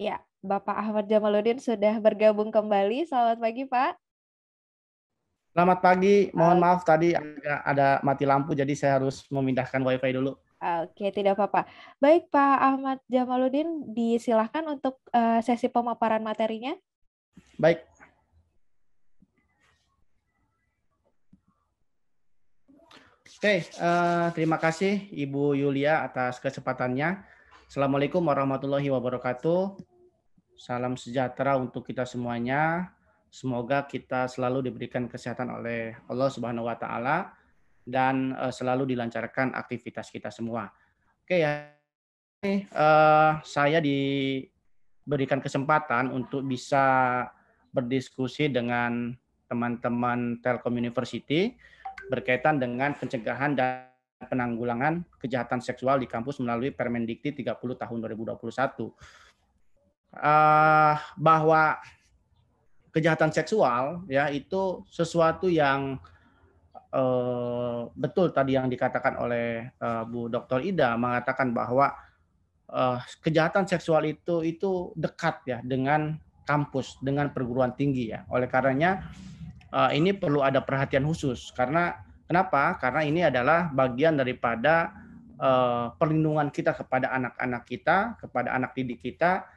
Ya, Bapak Ahmad Jamaluddin sudah bergabung kembali. Selamat pagi, Pak. Selamat pagi. Mohon oh. maaf tadi ada, ada mati lampu, jadi saya harus memindahkan WiFi dulu. Oke, tidak apa-apa. Baik, Pak Ahmad Jamaluddin, disilahkan untuk eh, sesi pemaparan materinya. Baik. Oke, uh, terima kasih Ibu Yulia atas kesempatannya. Assalamualaikum warahmatullahi wabarakatuh. Salam sejahtera untuk kita semuanya. Semoga kita selalu diberikan kesehatan oleh Allah Subhanahu wa taala dan eh, selalu dilancarkan aktivitas kita semua. Oke ya. Uh, saya diberikan kesempatan untuk bisa berdiskusi dengan teman-teman Telkom University berkaitan dengan pencegahan dan penanggulangan kejahatan seksual di kampus melalui Permendikti 30 tahun 2021. Eh, bahwa kejahatan seksual ya itu sesuatu yang eh, betul tadi yang dikatakan oleh eh, Bu Dr. Ida mengatakan bahwa kejahatan seksual itu itu dekat ya dengan kampus, dengan perguruan tinggi ya. Oleh karenanya ini perlu ada perhatian khusus karena kenapa? Karena ini adalah bagian daripada perlindungan kita kepada anak-anak kita, kepada anak didik kita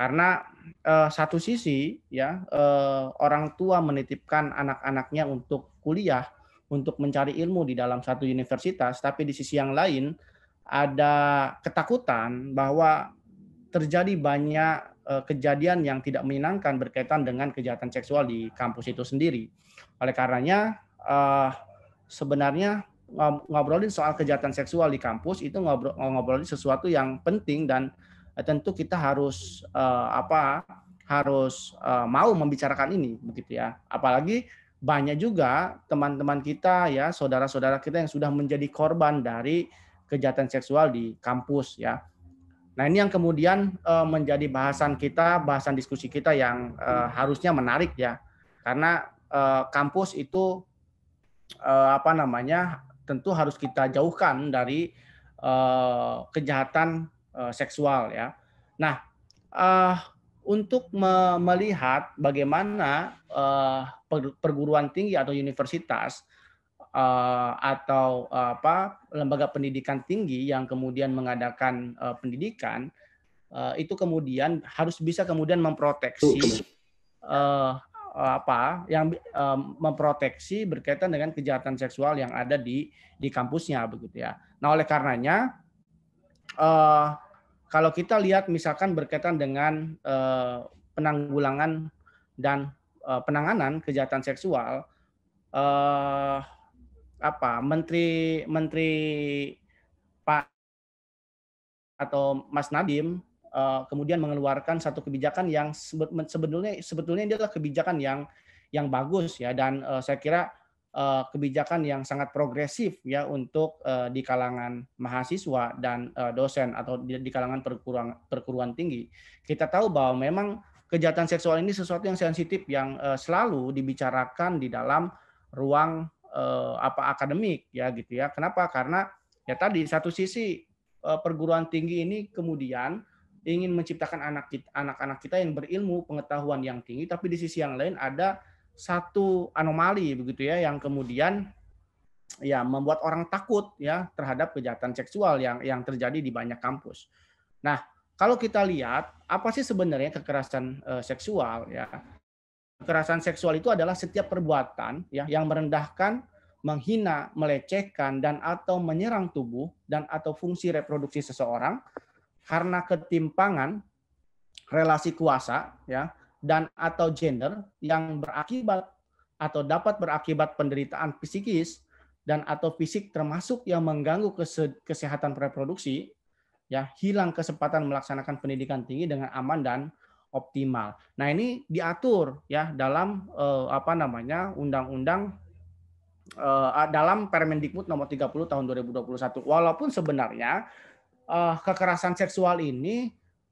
karena eh, satu sisi ya eh, orang tua menitipkan anak-anaknya untuk kuliah, untuk mencari ilmu di dalam satu universitas, tapi di sisi yang lain ada ketakutan bahwa terjadi banyak eh, kejadian yang tidak menyenangkan berkaitan dengan kejahatan seksual di kampus itu sendiri. Oleh karenanya eh, sebenarnya ngobrolin soal kejahatan seksual di kampus itu ngobrol ngobrolin sesuatu yang penting dan Eh, tentu kita harus uh, apa harus uh, mau membicarakan ini begitu ya. Apalagi banyak juga teman-teman kita ya, saudara-saudara kita yang sudah menjadi korban dari kejahatan seksual di kampus ya. Nah, ini yang kemudian uh, menjadi bahasan kita, bahasan diskusi kita yang harusnya menarik ya. Karena kampus itu apa namanya? tentu harus kita jauhkan dari kejahatan Eh, seksual ya. Nah, uh, untuk me melihat bagaimana uh, perguruan tinggi atau universitas uh, atau uh, apa lembaga pendidikan tinggi yang kemudian mengadakan uh, pendidikan uh, itu kemudian harus bisa kemudian memproteksi uh, apa yang um, memproteksi berkaitan dengan kejahatan seksual yang ada di di kampusnya begitu ya. Nah, oleh karenanya uh, kalau kita lihat misalkan berkaitan dengan uh, penanggulangan dan uh, penanganan kejahatan seksual uh, apa menteri menteri Pak atau Mas Nadim uh, kemudian mengeluarkan satu kebijakan yang sebetulnya sebetulnya dia adalah kebijakan yang yang bagus ya dan uh, saya kira Eh, kebijakan yang sangat progresif ya untuk eh, di kalangan mahasiswa dan eh, dosen atau di, kalangan perguruan perguruan tinggi. Kita tahu bahwa memang kejahatan seksual ini sesuatu yang sensitif yang selalu dibicarakan di dalam ruang apa akademik ya gitu ya. Kenapa? Karena ya tadi satu sisi perguruan tinggi ini kemudian ingin menciptakan anak anak-anak kita yang berilmu, pengetahuan yang tinggi, tapi di sisi yang lain ada satu anomali begitu ya yang kemudian ya membuat orang takut ya terhadap kejahatan seksual yang yang terjadi di banyak kampus. Nah, kalau kita lihat apa sih sebenarnya kekerasan e, seksual ya? Kekerasan seksual itu adalah setiap perbuatan ya yang merendahkan, menghina, melecehkan dan atau menyerang tubuh dan atau fungsi reproduksi seseorang karena ketimpangan relasi kuasa ya dan atau gender yang berakibat atau dapat berakibat penderitaan psikis dan atau fisik termasuk yang mengganggu kesehatan reproduksi ya hilang kesempatan melaksanakan pendidikan tinggi dengan aman dan optimal. Nah, ini diatur ya dalam eh, apa namanya? undang-undang eh, dalam Permendikbud nomor 30 tahun 2021. Walaupun sebenarnya eh, kekerasan seksual ini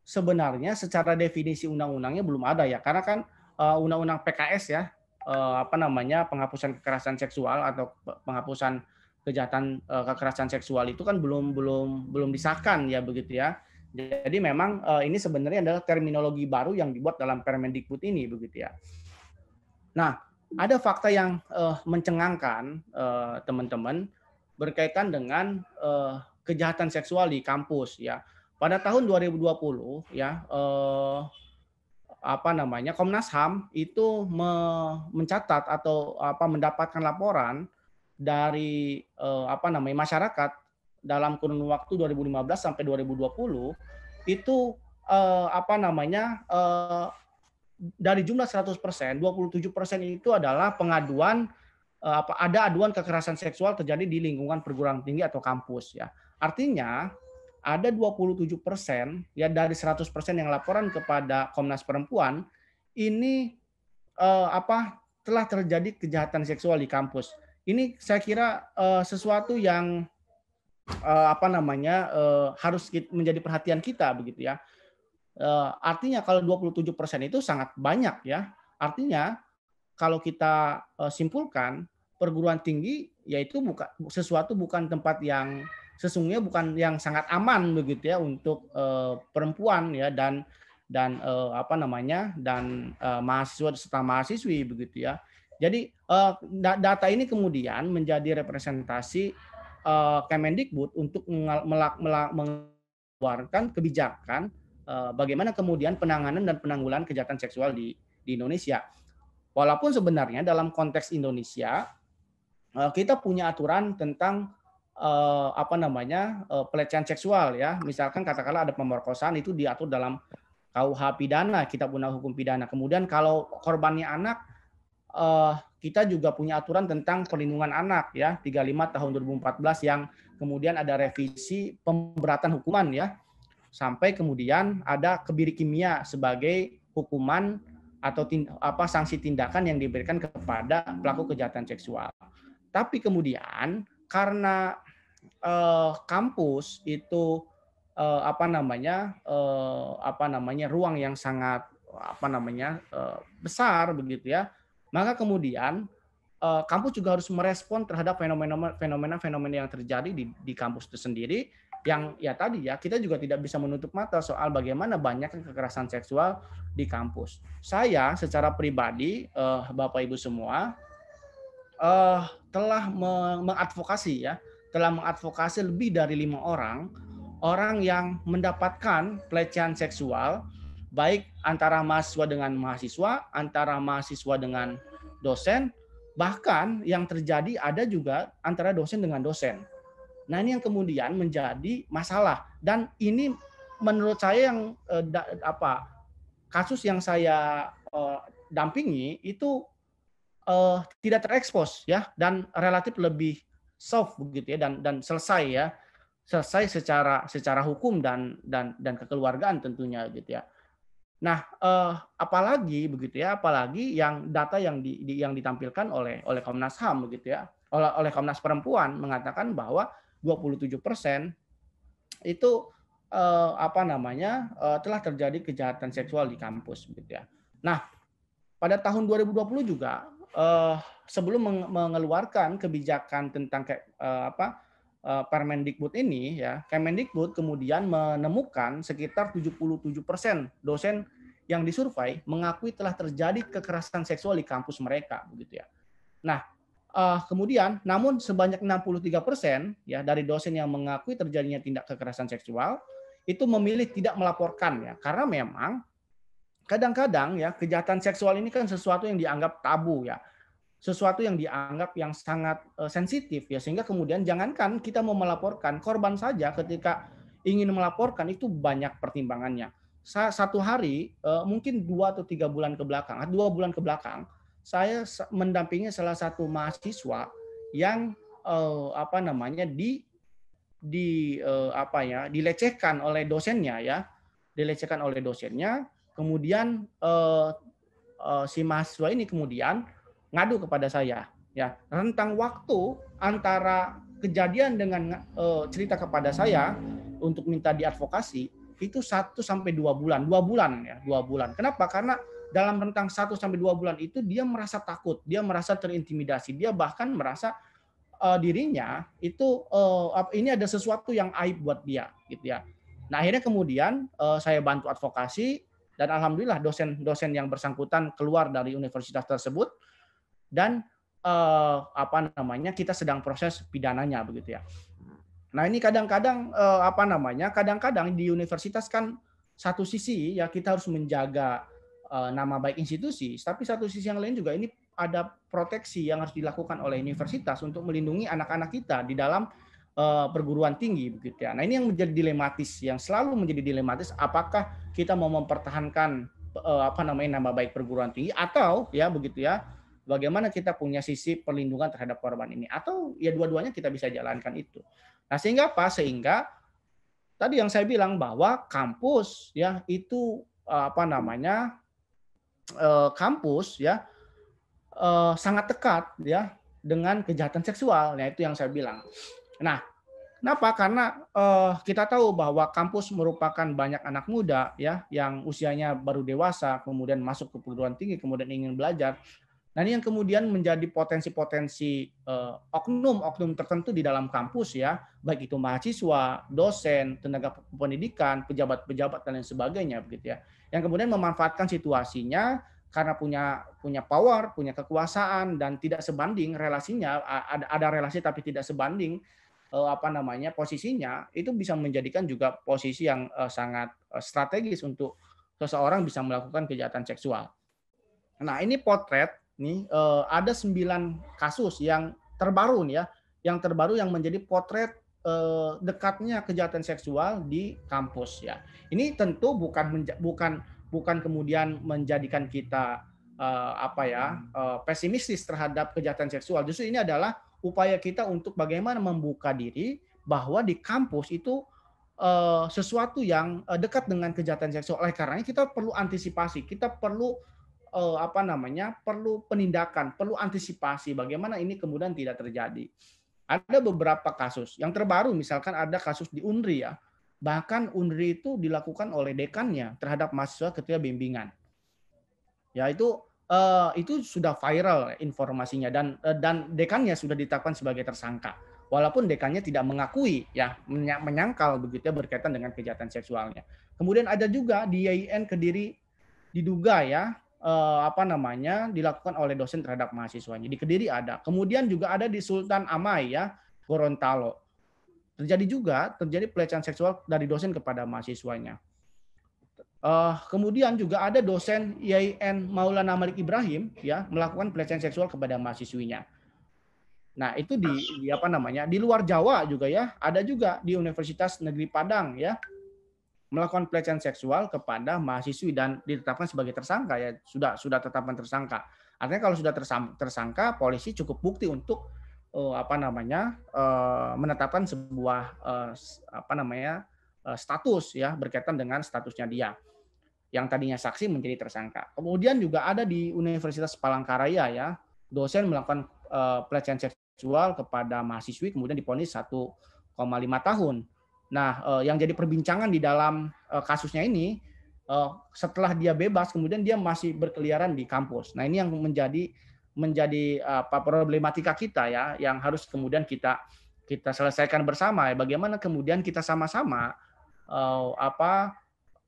sebenarnya secara definisi undang-undangnya belum ada ya karena kan eh, undang-undang PKS ya eh, apa namanya penghapusan kekerasan seksual atau penghapusan kejahatan eh, kekerasan seksual itu kan belum belum belum disahkan ya begitu ya. Jadi memang ini sebenarnya adalah terminologi baru yang dibuat dalam Permendikbud ini begitu ya. Nah, ada fakta yang mencengangkan teman-teman berkaitan dengan kejahatan seksual di kampus ya. Pada tahun 2020 ya eh, apa namanya Komnas HAM itu me mencatat atau apa mendapatkan laporan dari eh, apa namanya masyarakat dalam kurun waktu 2015 sampai 2020 itu eh, apa namanya eh, dari jumlah 100%, 27% itu adalah pengaduan eh, apa ada aduan kekerasan seksual terjadi di lingkungan perguruan tinggi atau kampus ya. Artinya ada 27 persen ya dari 100 persen yang laporan kepada Komnas Perempuan ini eh, apa telah terjadi kejahatan seksual di kampus. Ini saya kira eh, sesuatu yang eh, apa namanya eh, harus menjadi perhatian kita begitu ya. Eh, artinya kalau 27 persen itu sangat banyak ya. Artinya kalau kita eh, simpulkan perguruan tinggi yaitu bukan sesuatu bukan tempat yang sesungguhnya bukan yang sangat aman begitu ya untuk uh, perempuan ya dan dan uh, apa namanya dan uh, mahasiswa serta mahasiswi begitu ya. Jadi uh, data ini kemudian menjadi representasi uh, Kemendikbud untuk mengeluarkan kebijakan uh, bagaimana kemudian penanganan dan penanggulangan kejahatan seksual di, di Indonesia. Walaupun sebenarnya dalam konteks Indonesia kita punya aturan tentang Eh, apa namanya eh, pelecehan seksual ya misalkan katakanlah ada pemerkosaan itu diatur dalam KUH pidana kita punya hukum pidana kemudian kalau korbannya anak eh, kita juga punya aturan tentang perlindungan anak ya 35 tahun 2014 yang kemudian ada revisi pemberatan hukuman ya sampai kemudian ada kebiri kimia sebagai hukuman atau apa sanksi tindakan yang diberikan kepada pelaku kejahatan seksual. Tapi kemudian karena eh, kampus itu eh, apa namanya eh, apa namanya ruang yang sangat apa namanya eh, besar begitu ya maka kemudian eh, kampus juga harus merespon terhadap fenomena fenomena fenomena yang terjadi di, di kampus itu sendiri yang ya tadi ya kita juga tidak bisa menutup mata soal bagaimana banyak kekerasan seksual di kampus. Saya secara pribadi uh, Bapak Ibu semua uh, telah mengadvokasi ya telah mengadvokasi lebih dari lima orang orang yang mendapatkan pelecehan seksual baik antara mahasiswa dengan mahasiswa, antara mahasiswa dengan dosen, bahkan yang terjadi ada juga antara dosen dengan dosen. Nah, ini yang kemudian menjadi masalah dan ini menurut saya yang eh, da, apa kasus yang saya eh, dampingi itu eh, tidak terekspos ya dan relatif lebih soft begitu ya dan dan selesai ya selesai secara secara hukum dan dan dan kekeluargaan tentunya gitu ya. Nah, eh, apalagi begitu ya, apalagi yang data yang di, di yang ditampilkan oleh oleh Komnas HAM begitu ya, oleh oleh Komnas Perempuan mengatakan bahwa 27% itu eh, apa namanya? Eh, telah terjadi kejahatan seksual di kampus begitu ya. Nah, pada tahun 2020 juga uh, sebelum mengeluarkan kebijakan tentang kayak uh, eh, apa uh, Permendikbud ini ya, Kemendikbud kemudian menemukan sekitar 77% dosen yang disurvei mengakui telah terjadi kekerasan seksual di kampus mereka begitu ya. Nah, uh, kemudian namun sebanyak 63% ya dari dosen yang mengakui terjadinya tindak kekerasan seksual itu memilih tidak melaporkan ya karena memang kadang-kadang ya kejahatan seksual ini kan sesuatu yang dianggap tabu ya sesuatu yang dianggap yang sangat eh, sensitif ya sehingga kemudian jangankan kita mau melaporkan korban saja ketika ingin melaporkan itu banyak pertimbangannya satu hari eh, mungkin dua atau tiga bulan ke belakang dua bulan ke belakang saya mendampingi salah satu mahasiswa yang eh, apa namanya di di apa ya dilecehkan oleh dosennya ya dilecehkan oleh dosennya kemudian eh, eh, si mahasiswa ini kemudian ngadu kepada saya ya rentang waktu antara kejadian dengan eh, cerita kepada saya untuk minta diadvokasi itu 1 sampai dua bulan, dua bulan ya, dua bulan. Kenapa? Karena dalam rentang 1 sampai dua bulan itu dia merasa takut, dia merasa terintimidasi, dia bahkan merasa uh, dirinya itu uh, ini ada sesuatu yang aib buat dia gitu ya. Nah, akhirnya kemudian eh, saya bantu advokasi dan alhamdulillah dosen-dosen yang bersangkutan keluar dari universitas tersebut dan eh, apa namanya kita sedang proses pidananya begitu ya. Nah ini kadang-kadang eh, apa namanya kadang-kadang di universitas kan satu sisi ya kita harus menjaga eh, nama baik institusi, tapi satu sisi yang lain juga ini ada proteksi yang harus dilakukan oleh universitas untuk melindungi anak-anak kita di dalam Eh, perguruan tinggi begitu ya. Nah, ini yang menjadi dilematis, yang selalu menjadi dilematis apakah kita mau mempertahankan eh, apa namanya nama baik perguruan tinggi atau ya begitu ya, bagaimana kita punya sisi perlindungan terhadap korban ini atau ya dua-duanya kita bisa jalankan itu. Nah, sehingga apa? Sehingga tadi yang saya bilang bahwa kampus ya itu eh, apa namanya? kampus ya sangat dekat ya dengan kejahatan seksual. Nah, itu yang saya bilang. Nah, kenapa? Karena eh, kita tahu bahwa kampus merupakan banyak anak muda ya yang usianya baru dewasa, kemudian masuk ke perguruan tinggi, kemudian ingin belajar. Nah, ini yang kemudian menjadi potensi-potensi eh, oknum-oknum tertentu di dalam kampus ya, baik itu mahasiswa, dosen, tenaga pendidikan, pejabat-pejabat dan lain sebagainya begitu ya. Yang kemudian memanfaatkan situasinya karena punya punya power, punya kekuasaan dan tidak sebanding relasinya ada ada relasi tapi tidak sebanding Eh, apa namanya posisinya itu bisa menjadikan juga posisi yang eh, sangat eh, strategis untuk seseorang bisa melakukan kejahatan seksual. Nah ini potret nih ada sembilan kasus yang terbaru nih ya, yang terbaru yang menjadi potret dekatnya kejahatan seksual di kampus ya. Ini tentu bukan bukan bukan kemudian menjadikan kita apa ya pesimistis terhadap kejahatan seksual. Justru ini adalah upaya kita untuk bagaimana membuka diri bahwa di kampus itu uh, sesuatu yang uh, dekat dengan kejahatan seksual. Oleh karenanya kita perlu antisipasi, kita perlu uh, apa namanya? perlu penindakan, perlu antisipasi bagaimana ini kemudian tidak terjadi. Ada beberapa kasus. Yang terbaru misalkan ada kasus di Unri ya. Bahkan Unri itu dilakukan oleh dekannya terhadap mahasiswa ketika bimbingan. Ya itu Eh, itu sudah viral informasinya dan eh, dan dekannya sudah ditetapkan sebagai tersangka. Walaupun dekannya tidak mengakui ya menyangkal begitu ya berkaitan dengan kejahatan seksualnya. Kemudian ada juga di YIN Kediri diduga ya eh, apa namanya dilakukan oleh dosen terhadap mahasiswanya. Di Kediri ada. Kemudian juga ada di Sultan Amai ya Gorontalo. Terjadi juga terjadi pelecehan seksual dari dosen kepada mahasiswanya. Uh, kemudian juga ada dosen YN Maulana Malik Ibrahim ya melakukan pelecehan seksual kepada mahasiswinya. Nah, itu di, di apa namanya? Di luar Jawa juga ya, ada juga di Universitas Negeri Padang ya melakukan pelecehan seksual kepada mahasiswi dan ditetapkan sebagai tersangka ya sudah sudah tetapan tersangka artinya kalau sudah tersangka polisi cukup bukti untuk uh, apa namanya uh, menetapkan sebuah uh, apa namanya status ya berkaitan dengan statusnya dia yang tadinya saksi menjadi tersangka. Kemudian juga ada di Universitas Palangkaraya ya, dosen melakukan eh, pelecehan seksual kepada mahasiswi kemudian diponis 1,5 tahun. Nah, eh, yang jadi perbincangan di dalam eh, kasusnya ini setelah dia bebas kemudian dia masih berkeliaran di kampus. Nah, ini yang menjadi menjadi apa problematika kita ya yang harus kemudian kita kita selesaikan bersama ya bagaimana kemudian kita sama-sama uh, apa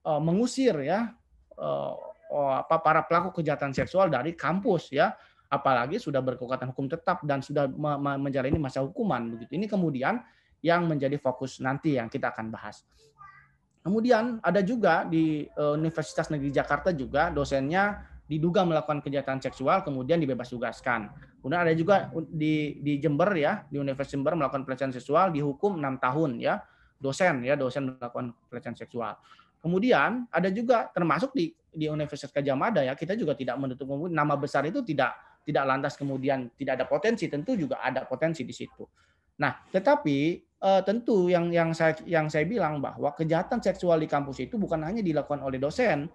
Eh, mengusir ya eh, oh, apa para pelaku kejahatan seksual dari kampus ya apalagi sudah berkekuatan hukum tetap dan sudah menjalani masa hukuman begitu ini kemudian yang menjadi fokus nanti yang kita akan bahas kemudian ada juga di eh, Universitas Negeri Jakarta juga dosennya diduga melakukan kejahatan seksual kemudian dibebas tugaskan kemudian ada juga di di Jember ya di Universitas Jember melakukan pelecehan seksual dihukum enam tahun ya dosen ya dosen melakukan pelecehan seksual Kemudian ada juga termasuk di di Universitas Gajah Mada ya kita juga tidak menutup nama besar itu tidak tidak lantas kemudian tidak ada potensi tentu juga ada potensi di situ. Nah, tetapi eh, tentu yang yang saya yang saya bilang bahwa kejahatan seksual di kampus itu bukan hanya dilakukan oleh dosen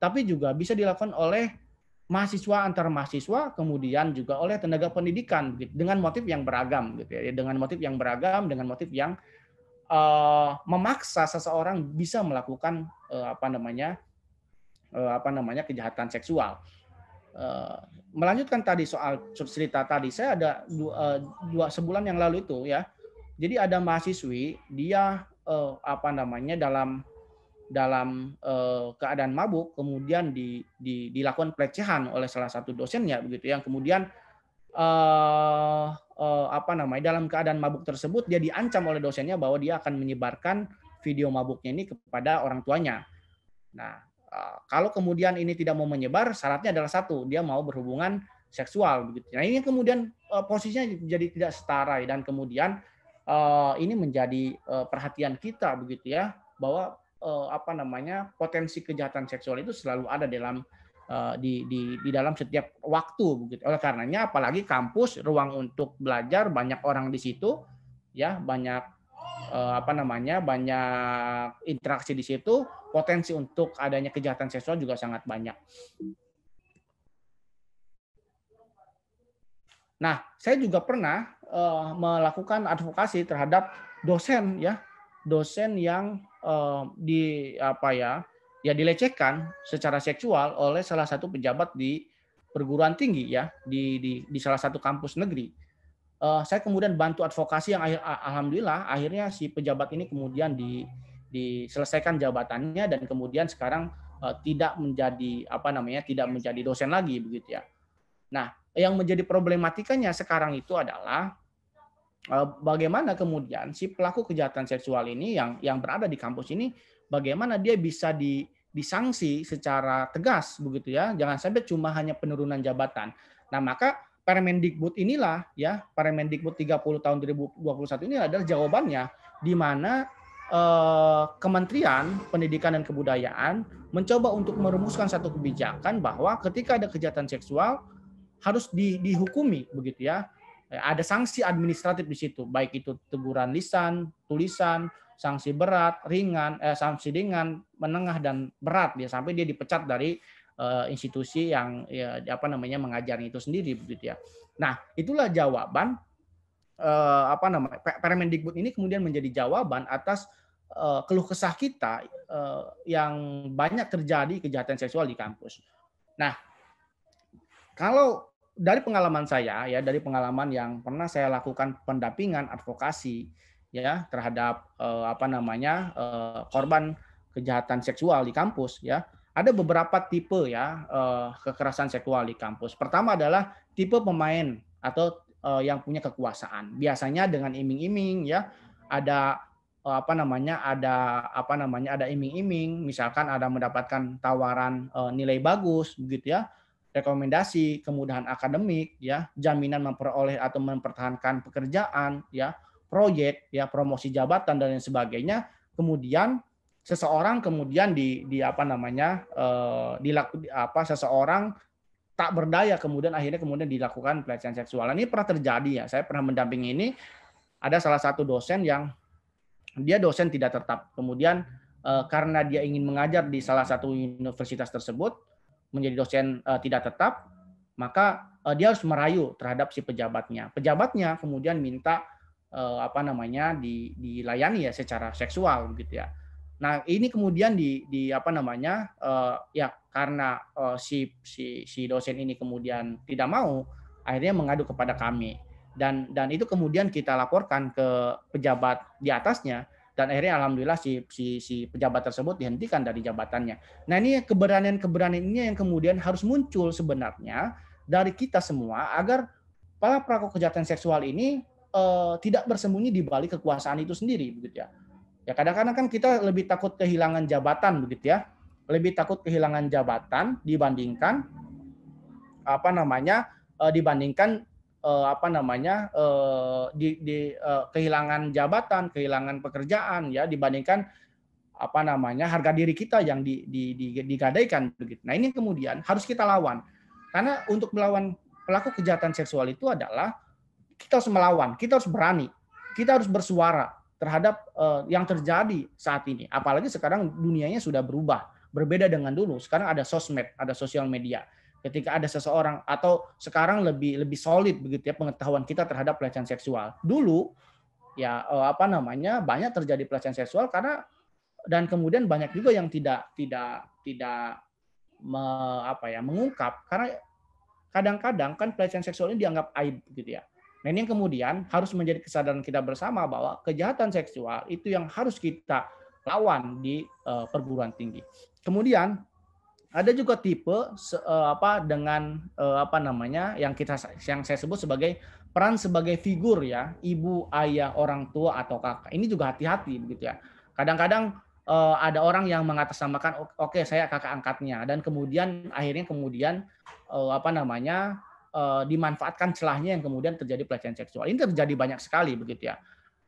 tapi juga bisa dilakukan oleh mahasiswa antar mahasiswa kemudian juga oleh tenaga pendidikan gitu. dengan motif yang beragam gitu ya dengan motif yang beragam dengan motif yang uh, memaksa seseorang bisa melakukan uh, apa namanya uh, apa namanya kejahatan seksual. Uh, melanjutkan tadi soal cerita tadi, saya ada dua, uh, dua sebulan yang lalu itu ya. Jadi ada mahasiswi dia uh, apa namanya dalam dalam uh, keadaan mabuk kemudian di, di, dilakukan pelecehan oleh salah satu dosennya begitu ya. yang kemudian uh, uh, apa namanya dalam keadaan mabuk tersebut dia diancam oleh dosennya bahwa dia akan menyebarkan video mabuknya ini kepada orang tuanya. Nah, uh, kalau kemudian ini tidak mau menyebar, syaratnya adalah satu, dia mau berhubungan seksual begitu. Nah, ini kemudian uh, posisinya jadi tidak setara dan kemudian uh, ini menjadi uh, perhatian kita begitu ya bahwa uh, apa namanya potensi kejahatan seksual itu selalu ada dalam Eh, di, di, di dalam setiap waktu begitu. Oleh karenanya apalagi kampus ruang untuk belajar banyak orang di situ ya banyak eh, apa namanya banyak interaksi di situ potensi untuk adanya kejahatan seksual juga sangat banyak. Nah saya juga pernah eh, melakukan advokasi terhadap dosen ya dosen yang di apa ya ya dilecehkan secara seksual oleh salah satu pejabat di perguruan tinggi ya di di, di salah satu kampus negeri. Uh, saya kemudian bantu advokasi yang akhir alhamdulillah akhirnya si pejabat ini kemudian di diselesaikan jabatannya dan kemudian sekarang uh, tidak menjadi apa namanya tidak menjadi dosen lagi begitu ya. Nah, yang menjadi problematikanya sekarang itu adalah eh, bagaimana kemudian si pelaku kejahatan seksual ini yang yang berada di kampus ini bagaimana dia bisa di disanksi secara tegas begitu ya. Jangan sampai cuma hanya penurunan jabatan. Nah, maka Permendikbud inilah ya, Permendikbud 30 tahun 2021 ini adalah jawabannya di mana eh, Kementerian Pendidikan dan Kebudayaan mencoba untuk merumuskan satu kebijakan bahwa ketika ada kejahatan seksual harus di, dihukumi begitu ya ada sanksi administratif di situ, baik itu teguran lisan, tulisan, sanksi berat, ringan, eh, sanksi ringan, menengah dan berat ya sampai dia dipecat dari eh, institusi yang ya, apa namanya mengajar itu sendiri begitu ya. Nah, itulah jawaban eh, apa namanya Permendikbud ini kemudian menjadi jawaban atas eh, keluh kesah kita eh, yang banyak terjadi kejahatan seksual di kampus. Nah, kalau dari pengalaman saya ya dari pengalaman yang pernah saya lakukan pendampingan advokasi ya terhadap eh, apa namanya eh, korban kejahatan seksual di kampus ya ada beberapa tipe ya eh, kekerasan seksual di kampus pertama adalah tipe pemain atau eh, yang punya kekuasaan biasanya dengan iming-iming ya ada eh, apa namanya ada apa namanya ada iming-iming misalkan ada mendapatkan tawaran eh, nilai bagus begitu ya rekomendasi, kemudahan akademik, ya, jaminan memperoleh atau mempertahankan pekerjaan, ya, proyek, ya, promosi jabatan dan lain sebagainya. Kemudian seseorang kemudian di di apa namanya? Uh, dilaku apa seseorang tak berdaya kemudian akhirnya kemudian dilakukan pelecehan seksual. Nah, ini pernah terjadi ya. Saya pernah mendampingi ini ada salah satu dosen yang dia dosen tidak tetap. Kemudian eh, karena dia ingin mengajar di salah satu universitas tersebut, menjadi dosen uh, tidak tetap, maka uh, dia harus merayu terhadap si pejabatnya. Pejabatnya kemudian minta uh, apa namanya di, dilayani ya secara seksual gitu ya. Nah ini kemudian di, di apa namanya uh, ya karena uh, si, si si dosen ini kemudian tidak mau, akhirnya mengadu kepada kami dan dan itu kemudian kita laporkan ke pejabat di atasnya dan akhirnya alhamdulillah si si si pejabat tersebut dihentikan dari jabatannya. Nah, ini keberanian-keberanian ini yang kemudian harus muncul sebenarnya dari kita semua agar para pelaku kejahatan seksual ini eh, tidak bersembunyi di balik kekuasaan itu sendiri begitu ya. Ya kadang-kadang kan kita lebih takut kehilangan jabatan begitu ya. Lebih takut kehilangan jabatan dibandingkan apa namanya eh, dibandingkan eh, apa namanya eh, di, di eh, kehilangan jabatan, kehilangan pekerjaan ya dibandingkan apa namanya harga diri kita yang di, di, di, digadaikan begitu. Nah ini kemudian harus kita lawan karena untuk melawan pelaku kejahatan seksual itu adalah kita harus melawan, kita harus berani, kita harus bersuara terhadap eh, yang terjadi saat ini. Apalagi sekarang dunianya sudah berubah, berbeda dengan dulu. Sekarang ada sosmed, ada sosial media ketika ada seseorang atau sekarang lebih lebih solid begitu ya pengetahuan kita terhadap pelecehan seksual. Dulu ya eh, apa namanya banyak terjadi pelecehan seksual karena dan kemudian banyak juga yang tidak tidak tidak me, apa ya mengungkap karena kadang-kadang kan pelecehan seksual ini dianggap aib gitu ya. Nah ini yang kemudian harus menjadi kesadaran kita bersama bahwa kejahatan seksual itu yang harus kita lawan di uh, perguruan tinggi. Kemudian ada juga tipe eh, apa dengan eh, apa namanya yang kita yang saya sebut sebagai peran sebagai figur ya ibu ayah orang tua atau kakak ini juga hati-hati begitu ya kadang-kadang eh, ada orang yang mengatasnamakan oke okay, saya kakak angkatnya dan kemudian akhirnya kemudian apa namanya dimanfaatkan celahnya yang kemudian terjadi pelecehan seksual ini terjadi banyak sekali begitu ya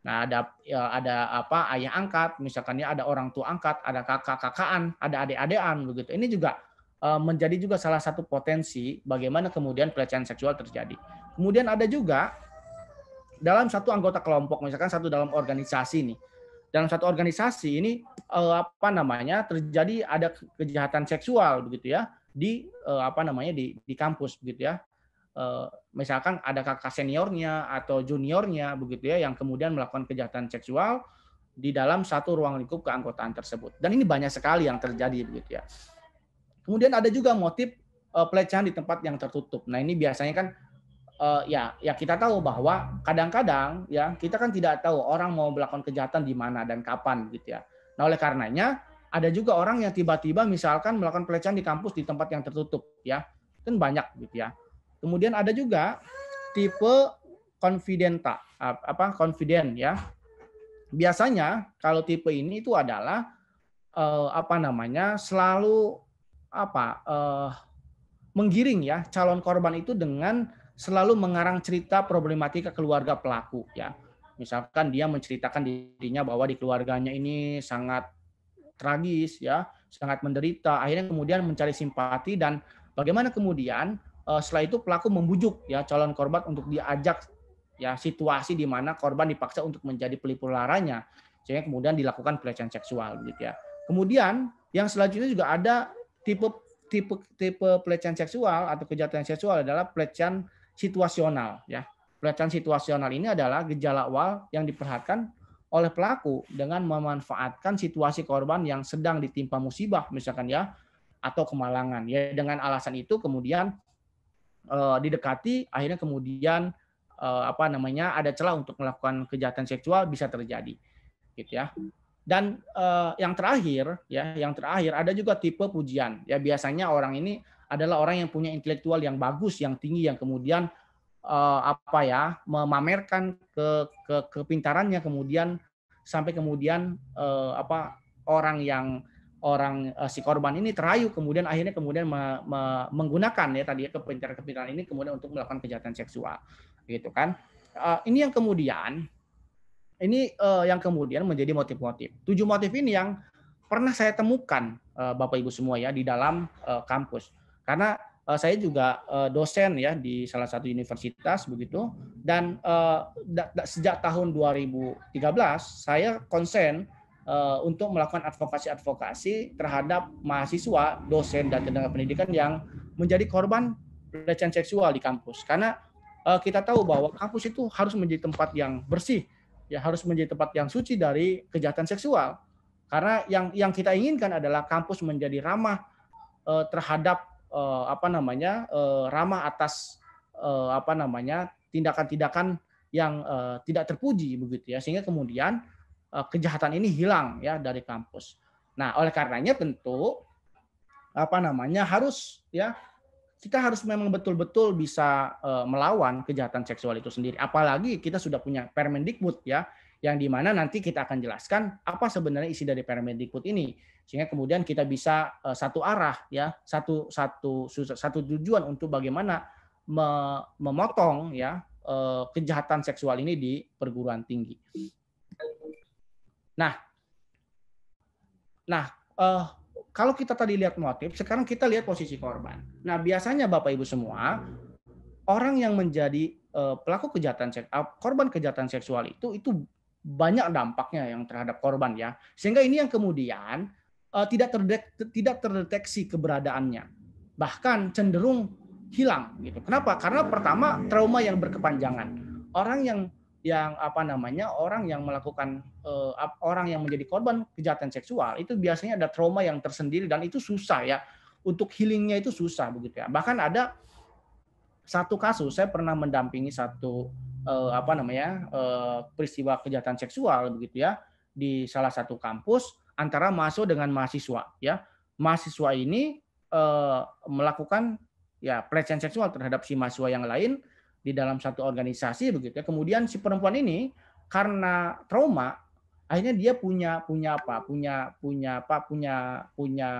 Nah, ada ya, ada apa ayah angkat, misalkan ya ada orang tua angkat, ada kakak-kakaan, ada adik-adean begitu. Ini juga uh, menjadi juga salah satu potensi bagaimana kemudian pelecehan seksual terjadi. Kemudian ada juga dalam satu anggota kelompok, misalkan satu dalam organisasi nih. Dalam satu organisasi ini uh, apa namanya? terjadi ada kejahatan seksual begitu ya di uh, apa namanya di di kampus begitu ya. Eh, misalkan ada kakak seniornya atau juniornya begitu ya yang kemudian melakukan kejahatan seksual di dalam satu ruang lingkup keanggotaan tersebut. Dan ini banyak sekali yang terjadi begitu ya. Kemudian ada juga motif eh, pelecehan di tempat yang tertutup. Nah, ini biasanya kan eh, ya ya kita tahu bahwa kadang-kadang ya kita kan tidak tahu orang mau melakukan kejahatan di mana dan kapan gitu ya. Nah oleh karenanya ada juga orang yang tiba-tiba misalkan melakukan pelecehan di kampus di tempat yang tertutup ya kan banyak gitu ya. Kemudian ada juga tipe confidenta apa confident ya. Biasanya kalau tipe ini itu adalah eh, apa namanya selalu apa eh, menggiring ya calon korban itu dengan selalu mengarang cerita problematika keluarga pelaku ya. Misalkan dia menceritakan dirinya bahwa di keluarganya ini sangat tragis ya, sangat menderita, akhirnya kemudian mencari simpati dan bagaimana kemudian Eh, setelah itu pelaku membujuk ya calon korban untuk diajak ya situasi di mana korban dipaksa untuk menjadi pelipur laranya sehingga kemudian dilakukan pelecehan seksual gitu ya. Kemudian yang selanjutnya juga ada tipe tipe tipe pelecehan seksual atau kejahatan seksual adalah pelecehan situasional ya. Pelecehan situasional ini adalah gejala awal yang diperhatikan oleh pelaku dengan memanfaatkan situasi korban yang sedang ditimpa musibah misalkan ya atau kemalangan ya dengan alasan itu kemudian uh, didekati akhirnya kemudian uh, apa namanya ada celah untuk melakukan kejahatan seksual bisa terjadi gitu ya dan uh, yang terakhir ya yang terakhir ada juga tipe pujian ya biasanya orang ini adalah orang yang punya intelektual yang bagus yang tinggi yang kemudian uh, apa ya memamerkan ke, ke kepintarannya kemudian sampai kemudian uh, apa orang yang orang uh, si korban ini terayu kemudian akhirnya kemudian me, me, menggunakan ya tadi ya kepintaran-kepintaran ini kemudian untuk melakukan kejahatan seksual gitu kan uh, ini yang kemudian ini uh, yang kemudian menjadi motif-motif tujuh motif ini yang pernah saya temukan uh, bapak ibu semua ya di dalam uh, kampus karena uh, saya juga uh, dosen ya di salah satu universitas begitu dan uh, da, da, sejak tahun 2013 saya konsen Eh, untuk melakukan advokasi-advokasi terhadap mahasiswa, dosen, dan tenaga pendidikan yang menjadi korban pelecehan seksual di kampus. Karena eh, kita tahu bahwa kampus itu harus menjadi tempat yang bersih, ya harus menjadi tempat yang suci dari kejahatan seksual. Karena yang yang kita inginkan adalah kampus menjadi ramah eh, terhadap apa namanya ramah atas apa namanya tindakan-tindakan yang tidak terpuji begitu ya sehingga kemudian Eh, kejahatan ini hilang ya dari kampus. Nah, oleh karenanya tentu apa namanya harus ya kita harus memang betul-betul bisa uh, melawan kejahatan seksual itu sendiri. Apalagi kita sudah punya Permendikbud ya, yang dimana nanti kita akan jelaskan apa sebenarnya isi dari Permendikbud ini, sehingga kemudian kita bisa uh, satu arah ya, satu satu satu tujuan untuk bagaimana memotong ya kejahatan seksual ini di perguruan tinggi. Nah, nah uh, kalau kita tadi lihat motif, sekarang kita lihat posisi korban. Nah, biasanya Bapak Ibu semua orang yang menjadi uh, pelaku kejahatan uh, korban kejahatan seksual itu itu banyak dampaknya yang terhadap korban ya. Sehingga ini yang kemudian uh, tidak terdeteksi, tidak terdeteksi keberadaannya. Bahkan cenderung hilang gitu. Kenapa? Karena pertama trauma yang berkepanjangan. Orang yang yang apa namanya orang yang melakukan uh, orang yang menjadi korban kejahatan seksual itu biasanya ada trauma yang tersendiri dan itu susah ya untuk healingnya itu susah begitu ya bahkan ada satu kasus saya pernah mendampingi satu uh, apa namanya uh, peristiwa kejahatan seksual begitu ya di salah satu kampus antara mahasiswa dengan mahasiswa ya mahasiswa ini uh, melakukan ya pelecehan seksual terhadap si mahasiswa yang lain di dalam satu organisasi begitu ya. Kemudian si perempuan ini karena trauma akhirnya dia punya punya apa? punya punya apa? punya punya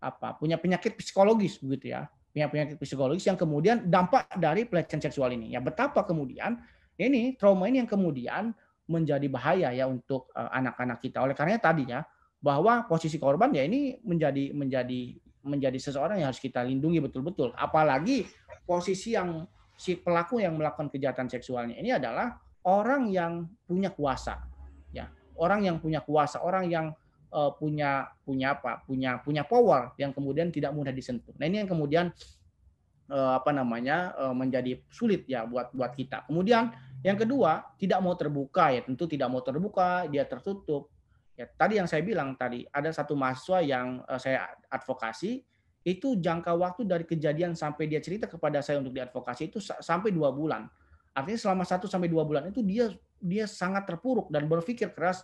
apa? punya penyakit psikologis begitu ya. Punya penyakit psikologis yang kemudian dampak dari pelecehan seksual ini. Ya betapa kemudian ini trauma ini yang kemudian menjadi bahaya ya untuk eh, anak-anak kita. Oleh karena tadi ya bahwa posisi korban ya ini menjadi menjadi menjadi seseorang yang harus kita lindungi betul-betul. Apalagi posisi yang si pelaku yang melakukan kejahatan seksualnya ini adalah orang yang punya kuasa ya orang yang punya kuasa orang yang uh, punya punya apa punya punya power yang kemudian tidak mudah disentuh nah ini yang kemudian uh, apa namanya uh, menjadi sulit ya buat buat kita kemudian yang kedua tidak mau terbuka ya tentu tidak mau terbuka dia tertutup ya tadi yang saya bilang tadi ada satu mahasiswa yang uh, saya advokasi itu jangka waktu dari kejadian sampai dia cerita kepada saya untuk diadvokasi itu sampai dua bulan. Artinya selama satu sampai dua bulan itu dia dia sangat terpuruk dan berpikir keras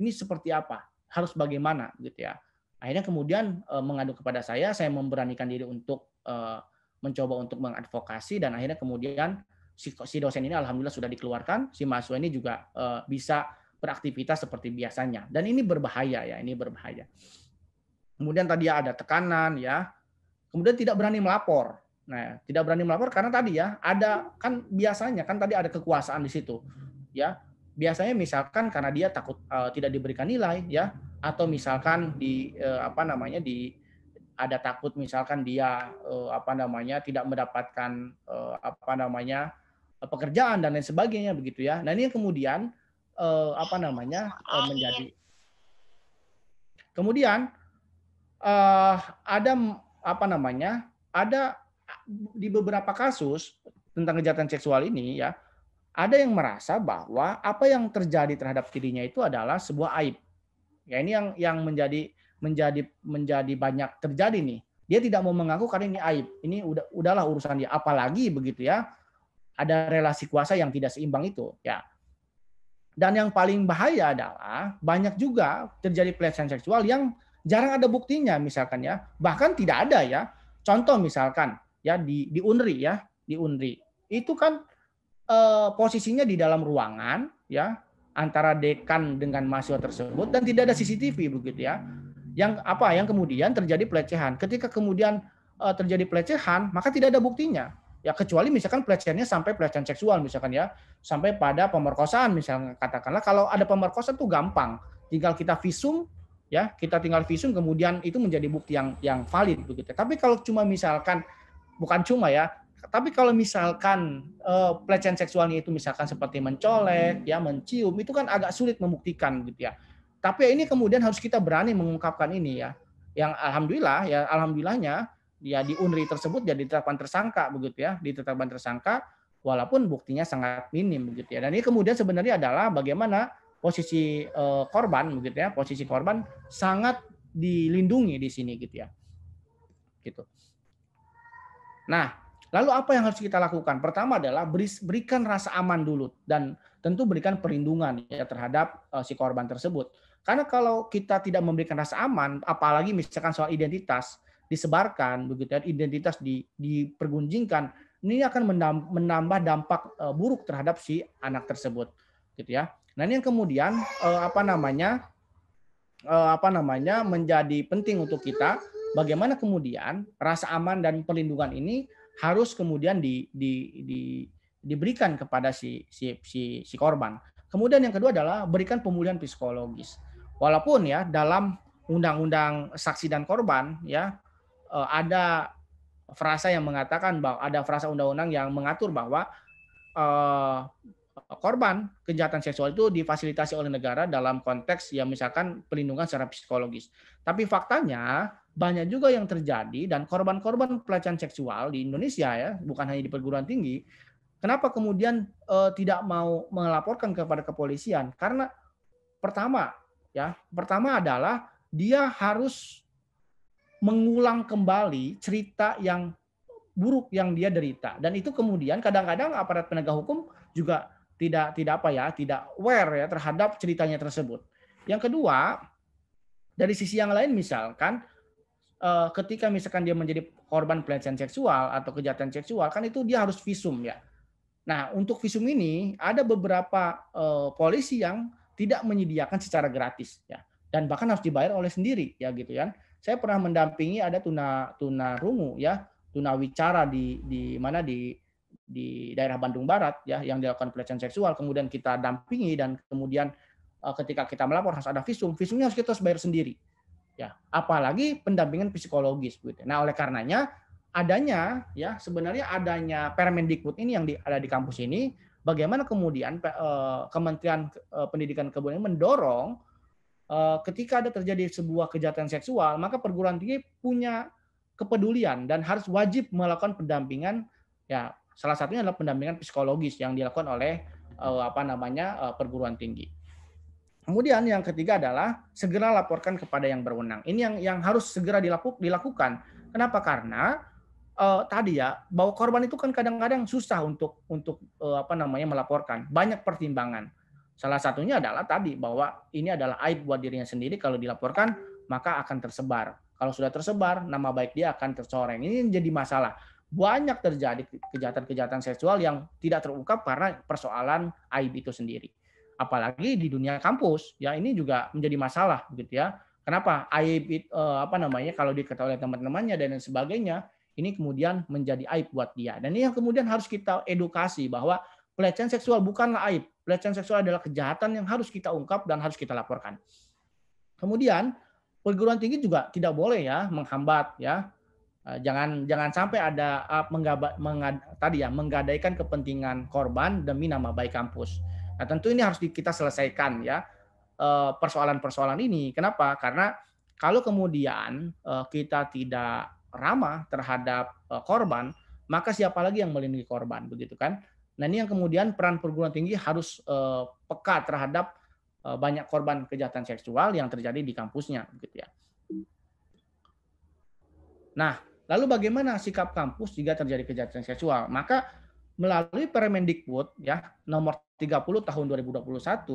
ini seperti apa, harus bagaimana gitu ya. Akhirnya kemudian eh, mengadu kepada saya, saya memberanikan diri untuk eh, mencoba untuk mengadvokasi dan akhirnya kemudian si, dosen ini alhamdulillah sudah dikeluarkan, si mahasiswa ini juga eh, bisa beraktivitas seperti biasanya. Dan ini berbahaya ya, ini berbahaya. Kemudian tadi ya, ada tekanan ya. Kemudian tidak berani melapor. Nah, tidak berani melapor karena tadi ya ada kan biasanya kan tadi ada kekuasaan di situ. Ya. Biasanya misalkan karena dia takut uh, tidak diberikan nilai ya atau misalkan di uh, apa namanya di ada takut misalkan dia uh, apa namanya tidak mendapatkan uh, apa namanya pekerjaan dan lain sebagainya begitu ya. Nah, ini yang kemudian uh, apa namanya uh, menjadi Kemudian uh, ada apa namanya? Ada di beberapa kasus tentang kejahatan seksual ini ya, ada yang merasa bahwa apa yang terjadi terhadap dirinya itu adalah sebuah aib. Ya ini yang yang menjadi menjadi menjadi banyak terjadi nih. Dia tidak mau mengaku karena ini aib. Ini udah udahlah urusan dia. Apalagi begitu ya ada relasi kuasa yang tidak seimbang itu ya. Dan yang paling bahaya adalah banyak juga terjadi pelecehan seksual yang jarang ada buktinya misalkan ya bahkan tidak ada ya contoh misalkan ya di di Unri ya di Unri itu kan e, posisinya di dalam ruangan ya antara dekan dengan mahasiswa tersebut dan tidak ada CCTV begitu ya yang apa yang kemudian terjadi pelecehan ketika kemudian e, terjadi pelecehan maka tidak ada buktinya ya kecuali misalkan pelecehannya sampai pelecehan seksual misalkan ya sampai pada pemerkosaan misalnya katakanlah kalau ada pemerkosaan tuh gampang tinggal kita visum ya kita tinggal visum kemudian itu menjadi bukti yang yang valid begitu. Tapi kalau cuma misalkan bukan cuma ya, tapi kalau misalkan uh, pelecehan seksualnya itu misalkan seperti mencolek, ya mencium, itu kan agak sulit membuktikan gitu ya. Tapi ini kemudian harus kita berani mengungkapkan ini ya. Yang alhamdulillah ya alhamdulillahnya ya di UNRI tersebut jadi ditetapkan tersangka begitu ya, ditetapkan tersangka walaupun buktinya sangat minim begitu ya. Dan ini kemudian sebenarnya adalah bagaimana posisi eh, korban begitu ya, posisi korban sangat dilindungi di sini gitu ya. Gitu. Nah, lalu apa yang harus kita lakukan? Pertama adalah berikan rasa aman dulu dan tentu berikan perlindungan ya terhadap eh, si korban tersebut. Karena kalau kita tidak memberikan rasa aman, apalagi misalkan soal identitas disebarkan begitu ya, identitas dipergunjingkan, ini akan menambah dampak eh, buruk terhadap si anak tersebut gitu ya. Nah ini yang kemudian eh, apa namanya eh, apa namanya menjadi penting untuk kita bagaimana kemudian rasa aman dan perlindungan ini harus kemudian di, di, di, diberikan kepada si, si, si, si korban. Kemudian yang kedua adalah berikan pemulihan psikologis. Walaupun ya dalam undang-undang saksi dan korban ya eh, ada frasa yang mengatakan bahwa ada frasa undang-undang yang mengatur bahwa korban kejahatan seksual itu difasilitasi oleh negara dalam konteks ya misalkan pelindungan secara psikologis. Tapi faktanya banyak juga yang terjadi dan korban-korban pelecehan seksual di Indonesia ya, bukan hanya di perguruan tinggi. Kenapa kemudian e, tidak mau melaporkan kepada kepolisian? Karena pertama ya, pertama adalah dia harus mengulang kembali cerita yang buruk yang dia derita dan itu kemudian kadang-kadang aparat penegak hukum juga tidak tidak apa ya, tidak aware ya terhadap ceritanya tersebut. Yang kedua, dari sisi yang lain misalkan eh, ketika misalkan dia menjadi korban pelecehan seksual atau kejahatan seksual kan itu dia harus visum ya. Nah, untuk visum ini ada beberapa eh, polisi yang tidak menyediakan secara gratis ya dan bahkan harus dibayar oleh sendiri ya gitu kan. Saya pernah mendampingi ada tuna tuna rungu ya, tuna wicara di di mana di di daerah Bandung Barat ya yang dilakukan pelecehan seksual kemudian kita dampingi dan kemudian eh, ketika kita melapor harus ada visum visumnya harus kita harus bayar sendiri ya apalagi pendampingan psikologis gitu nah oleh karenanya adanya ya sebenarnya adanya Permendikbud ini yang di, ada di kampus ini bagaimana kemudian eh, Kementerian eh, Pendidikan Kebudayaan mendorong eh, ketika ada terjadi sebuah kejahatan seksual maka perguruan tinggi punya kepedulian dan harus wajib melakukan pendampingan ya Salah satunya adalah pendampingan psikologis yang dilakukan oleh eh, apa namanya eh, perguruan tinggi. Kemudian yang ketiga adalah segera laporkan kepada yang berwenang. Ini yang yang harus segera dilakukan. Kenapa? Karena uh, tadi ya bahwa korban itu kan kadang-kadang susah untuk untuk uh, apa namanya melaporkan. Banyak pertimbangan. Salah satunya adalah tadi bahwa ini adalah aib buat dirinya sendiri kalau dilaporkan maka akan tersebar. Kalau sudah tersebar, nama baik dia akan tercoreng. Ini jadi masalah banyak terjadi kejahatan-kejahatan seksual yang tidak terungkap karena persoalan aib itu sendiri. Apalagi di dunia kampus, ya ini juga menjadi masalah gitu ya. Kenapa aib eh, apa namanya kalau diketahui oleh teman-temannya dan lain sebagainya, ini kemudian menjadi aib buat dia. Dan ini yang kemudian harus kita edukasi bahwa pelecehan seksual bukanlah aib. Pelecehan seksual adalah kejahatan yang harus kita ungkap dan harus kita laporkan. Kemudian perguruan tinggi juga tidak boleh ya menghambat ya Eh, jangan jangan sampai ada uh, menggaba, mengad, tadi ya menggadaikan kepentingan korban demi nama baik kampus. Nah, tentu ini harus kita selesaikan ya eh, persoalan-persoalan ini. Kenapa? Karena kalau kemudian kita tidak ramah terhadap korban, maka siapa lagi yang melindungi korban, begitu kan? Nah, ini yang kemudian peran perguruan tinggi harus peka terhadap banyak korban kejahatan seksual yang terjadi di kampusnya, gitu ya. Nah, Lalu bagaimana sikap kampus jika terjadi kejahatan seksual? Maka melalui Permendikbud ya nomor 30 tahun 2021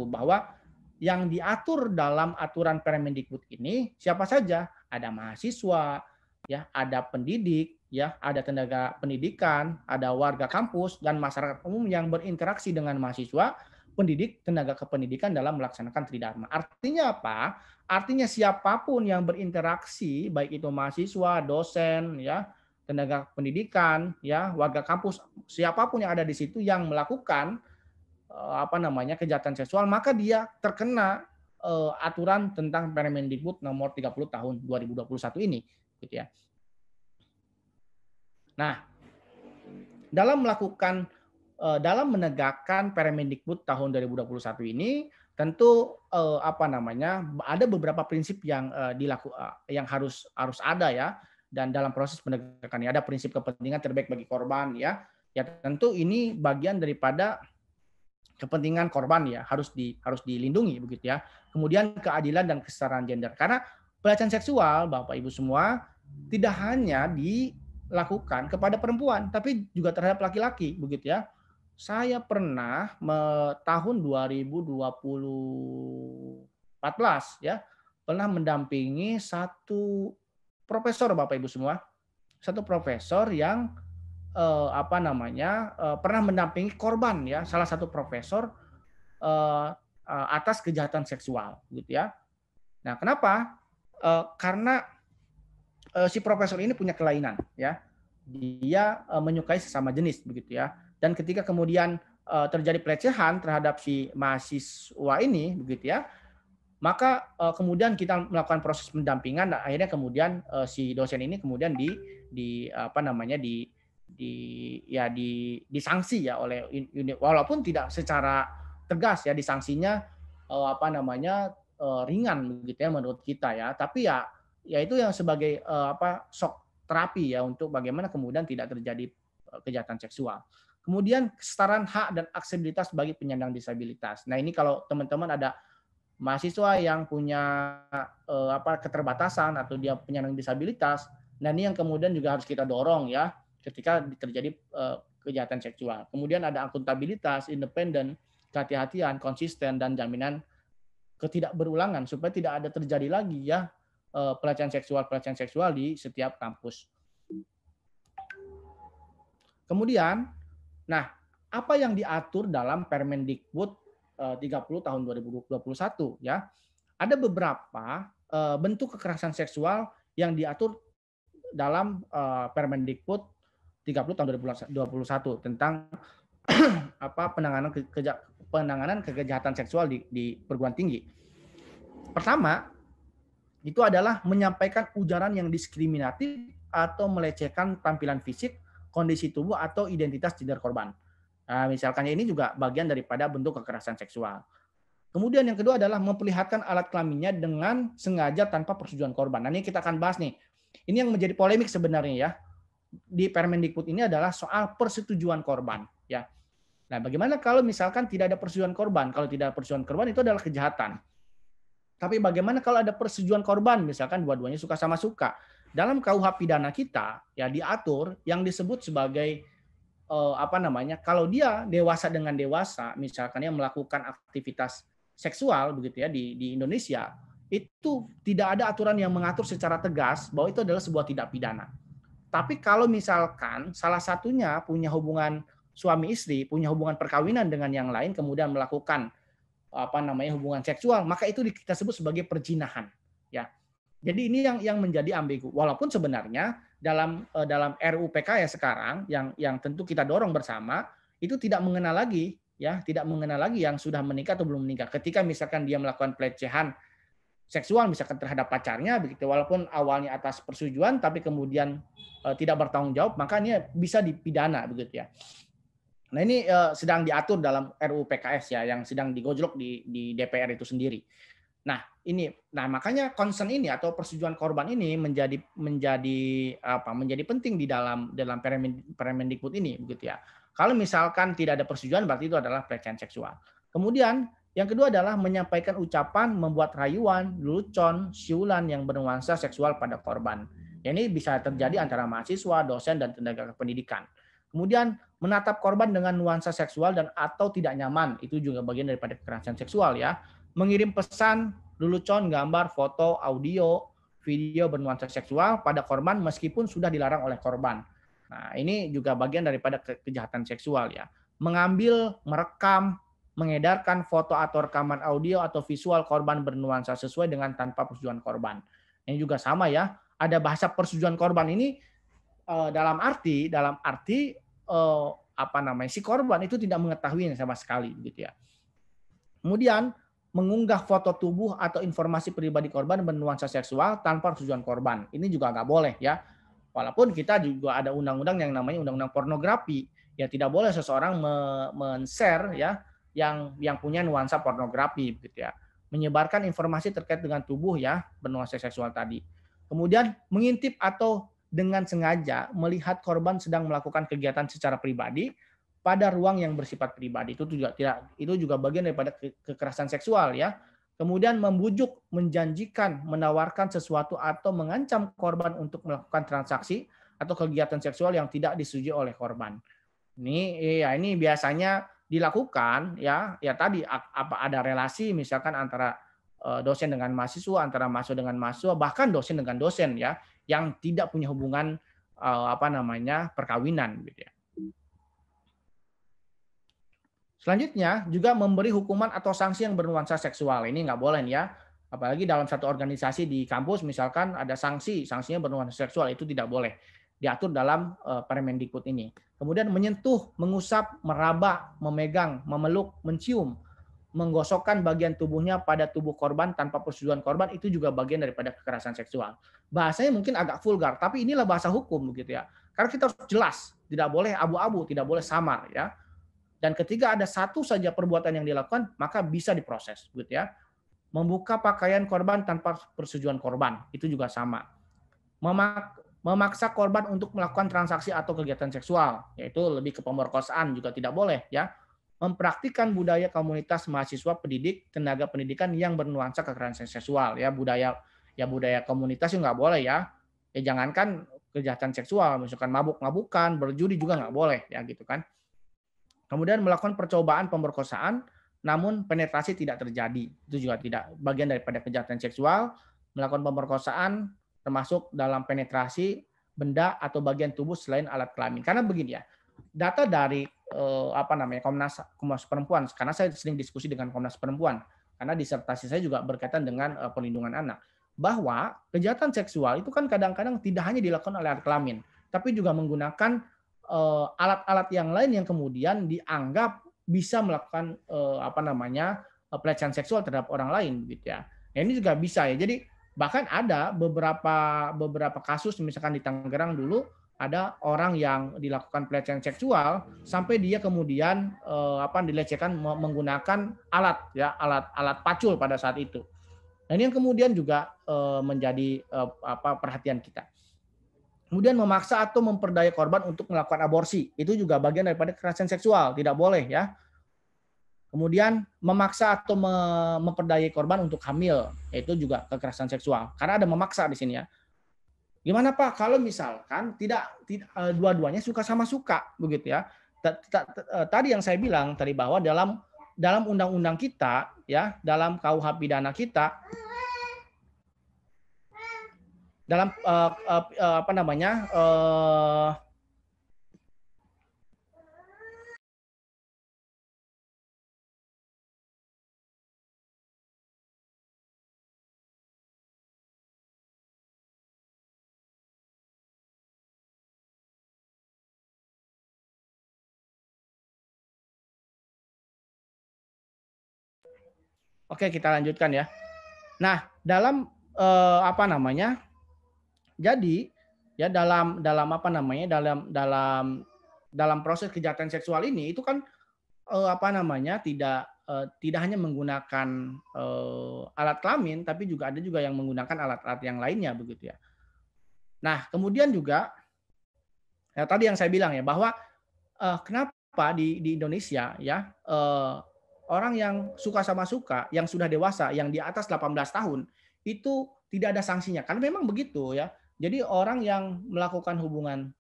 bahwa yang diatur dalam aturan Permendikbud ini siapa saja? Ada mahasiswa, ya, ada pendidik, ya, ada tenaga pendidikan, ada warga kampus dan masyarakat umum yang berinteraksi dengan mahasiswa pendidik tenaga kependidikan dalam melaksanakan tridharma. Artinya apa? Artinya siapapun yang berinteraksi baik itu mahasiswa, dosen ya, tenaga pendidikan ya, warga kampus, siapapun yang ada di situ yang melakukan eh, apa namanya kejahatan seksual maka dia terkena eh, aturan tentang Permendikbud nomor 30 tahun 2021 ini gitu ya. Nah, dalam melakukan Eh, dalam menegakkan Permendikbud tahun 2021 ini tentu eh, apa namanya ada beberapa prinsip yang eh, dilaku yang harus harus ada ya dan dalam proses penegakannya ada prinsip kepentingan terbaik bagi korban ya ya tentu ini bagian daripada kepentingan korban ya harus di harus dilindungi begitu ya kemudian keadilan dan kesetaraan gender karena pelecehan seksual bapak ibu semua tidak hanya dilakukan kepada perempuan tapi juga terhadap laki-laki begitu ya saya pernah me, tahun 2014 ya pernah mendampingi satu profesor Bapak Ibu semua. Satu profesor yang eh, apa namanya? Eh, pernah mendampingi korban ya, salah satu profesor eh, atas kejahatan seksual gitu ya. Nah, kenapa? karena si profesor ini punya kelainan ya. Dia menyukai sesama jenis begitu ya dan ketika kemudian uh, terjadi pelecehan terhadap si mahasiswa ini begitu ya maka uh, kemudian kita melakukan proses pendampingan dan akhirnya kemudian uh, si dosen ini kemudian di di apa namanya di di ya di disanksi ya oleh unit walaupun tidak secara tegas ya disanksinya uh, apa namanya uh, ringan begitu ya menurut kita ya tapi ya ya itu yang sebagai uh, apa shock terapi ya untuk bagaimana kemudian tidak terjadi kejahatan seksual Kemudian kesetaraan hak dan aksesibilitas bagi penyandang disabilitas. Nah ini kalau teman-teman ada mahasiswa yang punya eh, apa keterbatasan atau dia penyandang disabilitas, nah ini yang kemudian juga harus kita dorong ya ketika terjadi eh, kejahatan seksual. Kemudian ada akuntabilitas, independen, kehati-hatian, konsisten dan jaminan ketidakberulangan supaya tidak ada terjadi lagi ya eh, pelecehan seksual pelecehan seksual di setiap kampus. Kemudian Nah, apa yang diatur dalam Permendikbud 30 eh, tahun 2021 ya? Ada beberapa eh, bentuk kekerasan seksual yang diatur dalam eh, Permendikbud 30 tahun 2021 tentang apa penanganan kekeja, penanganan kejahatan seksual di, di perguruan tinggi. Pertama, itu adalah menyampaikan ujaran yang diskriminatif atau melecehkan tampilan fisik, kondisi tubuh atau identitas gender korban. Nah, misalkan ini juga bagian daripada bentuk kekerasan seksual. Kemudian yang kedua adalah memperlihatkan alat kelaminnya dengan sengaja tanpa persetujuan korban. Nah, ini kita akan bahas nih. Ini yang menjadi polemik sebenarnya ya. Di Permendikbud ini adalah soal persetujuan korban ya. Nah, bagaimana kalau misalkan tidak ada persetujuan korban? Kalau tidak ada persetujuan korban itu adalah kejahatan. Tapi bagaimana kalau ada persetujuan korban? Misalkan dua-duanya suka sama suka dalam KUH pidana kita ya diatur yang disebut sebagai eh, apa namanya kalau dia dewasa dengan dewasa misalkan yang melakukan aktivitas seksual begitu ya di di Indonesia itu tidak ada aturan yang mengatur secara tegas bahwa itu adalah sebuah tidak pidana. Tapi kalau misalkan salah satunya punya hubungan suami istri, punya hubungan perkawinan dengan yang lain kemudian melakukan apa namanya hubungan seksual, maka itu kita sebut sebagai perzinahan. Jadi ini yang yang menjadi ambigu. Walaupun sebenarnya dalam eh, dalam RUU PKS sekarang yang yang tentu kita dorong bersama itu tidak mengenal lagi ya, tidak mengenal lagi yang sudah menikah atau belum menikah. Ketika misalkan dia melakukan pelecehan seksual misalkan terhadap pacarnya begitu walaupun awalnya atas persetujuan tapi kemudian e, tidak bertanggung jawab maka ini bisa dipidana begitu ya. Nah ini eh, sedang diatur dalam RUU PKS ya yang sedang digojlok di di DPR itu sendiri. Nah, ini nah makanya concern ini atau persetujuan korban ini menjadi menjadi apa? menjadi penting di dalam dalam Permendikbud ini begitu ya. Kalau misalkan tidak ada persetujuan berarti itu adalah pelecehan seksual. Kemudian yang kedua adalah menyampaikan ucapan, membuat rayuan, lucon, siulan yang bernuansa seksual pada korban. Ya, ini bisa terjadi antara mahasiswa, dosen, dan tenaga pendidikan. Kemudian menatap korban dengan nuansa seksual dan atau tidak nyaman itu juga bagian daripada kekerasan seksual ya mengirim pesan lelucon, gambar, foto, audio, video bernuansa seksual pada korban meskipun sudah dilarang oleh korban. Nah, ini juga bagian daripada kejahatan seksual ya. Mengambil, merekam, mengedarkan foto atau rekaman audio atau visual korban bernuansa sesuai dengan tanpa persetujuan korban. Ini juga sama ya. Ada bahasa persetujuan korban ini eh, dalam arti dalam arti eh, apa namanya si korban itu tidak mengetahui sama sekali gitu ya. Kemudian mengunggah foto tubuh atau informasi pribadi korban bernuansa seksual tanpa persetujuan korban. Ini juga nggak boleh ya. Walaupun kita juga ada undang-undang yang namanya undang-undang pornografi, ya tidak boleh seseorang men-share ya yang yang punya nuansa pornografi gitu ya. Menyebarkan informasi terkait dengan tubuh ya bernuansa seksual tadi. Kemudian mengintip atau dengan sengaja melihat korban sedang melakukan kegiatan secara pribadi pada ruang yang bersifat pribadi itu juga tidak itu juga bagian daripada kekerasan seksual ya kemudian membujuk menjanjikan menawarkan sesuatu atau mengancam korban untuk melakukan transaksi atau kegiatan seksual yang tidak disetujui oleh korban ini ya ini biasanya dilakukan ya ya tadi apa ada relasi misalkan antara eh, dosen dengan mahasiswa antara mahasiswa dengan mahasiswa bahkan dosen dengan dosen ya yang tidak punya hubungan eh, apa namanya perkawinan gitu ya Selanjutnya juga memberi hukuman atau sanksi yang bernuansa seksual. Ini nggak boleh ya. Apalagi dalam satu organisasi di kampus misalkan ada sanksi, sanksinya bernuansa seksual itu tidak boleh. Diatur dalam uh, Permendikbud ini. Kemudian menyentuh, mengusap, meraba, memegang, memeluk, mencium, menggosokkan bagian tubuhnya pada tubuh korban tanpa persetujuan korban itu juga bagian daripada kekerasan seksual. Bahasanya mungkin agak vulgar, tapi inilah bahasa hukum begitu ya. Karena kita harus jelas, tidak boleh abu-abu, tidak boleh samar ya dan ketika ada satu saja perbuatan yang dilakukan maka bisa diproses gitu ya membuka pakaian korban tanpa persetujuan korban itu juga sama Memak memaksa korban untuk melakukan transaksi atau kegiatan seksual yaitu lebih ke pemerkosaan juga tidak boleh ya mempraktikkan budaya komunitas mahasiswa pendidik tenaga pendidikan yang bernuansa kekerasan seksual ya budaya ya budaya komunitas itu nggak boleh ya ya jangankan kejahatan seksual misalkan mabuk-mabukan berjudi juga nggak boleh ya gitu kan Kemudian melakukan percobaan pemerkosaan, namun penetrasi tidak terjadi. Itu juga tidak bagian daripada kejahatan seksual. Melakukan pemerkosaan termasuk dalam penetrasi benda atau bagian tubuh selain alat kelamin. Karena begini ya, data dari eh, apa namanya Komnas Komnas Perempuan. Karena saya sering diskusi dengan Komnas Perempuan. Karena disertasi saya juga berkaitan dengan eh, perlindungan anak bahwa kejahatan seksual itu kan kadang-kadang tidak hanya dilakukan oleh alat kelamin, tapi juga menggunakan Eh, alat-alat yang lain yang kemudian dianggap bisa melakukan eh, apa namanya eh, pelecehan seksual terhadap orang lain gitu ya. Nah, ini juga bisa ya. Jadi bahkan ada beberapa beberapa kasus misalkan di Tangerang dulu ada orang yang dilakukan pelecehan seksual sampai dia kemudian apa dilecehkan menggunakan alat ya alat alat pacul pada saat itu. Nah, ini yang kemudian juga menjadi apa perhatian kita kemudian memaksa atau memperdaya korban untuk melakukan aborsi itu juga bagian daripada kekerasan seksual tidak boleh ya kemudian memaksa atau memperdaya korban untuk hamil itu juga kekerasan seksual karena ada memaksa di sini ya gimana pak kalau misalkan tidak, tidak e, dua-duanya suka sama suka begitu ya e, tadi yang saya bilang tadi bahwa dalam dalam undang-undang kita ya dalam KUH pidana kita dalam uh, uh, uh, apa namanya uh, Oke, kita lanjutkan ya. Nah, dalam eh, apa namanya? Jadi ya dalam dalam apa namanya dalam dalam dalam proses kejahatan seksual ini itu kan eh, apa namanya tidak eh, tidak hanya menggunakan eh, alat kelamin tapi juga ada juga yang menggunakan alat-alat yang lainnya begitu ya. Nah kemudian juga ya, tadi yang saya bilang ya bahwa eh, kenapa di di Indonesia ya eh, orang yang suka sama suka yang sudah dewasa yang di atas 18 tahun itu tidak ada sanksinya karena memang begitu ya jadi orang yang melakukan hubungan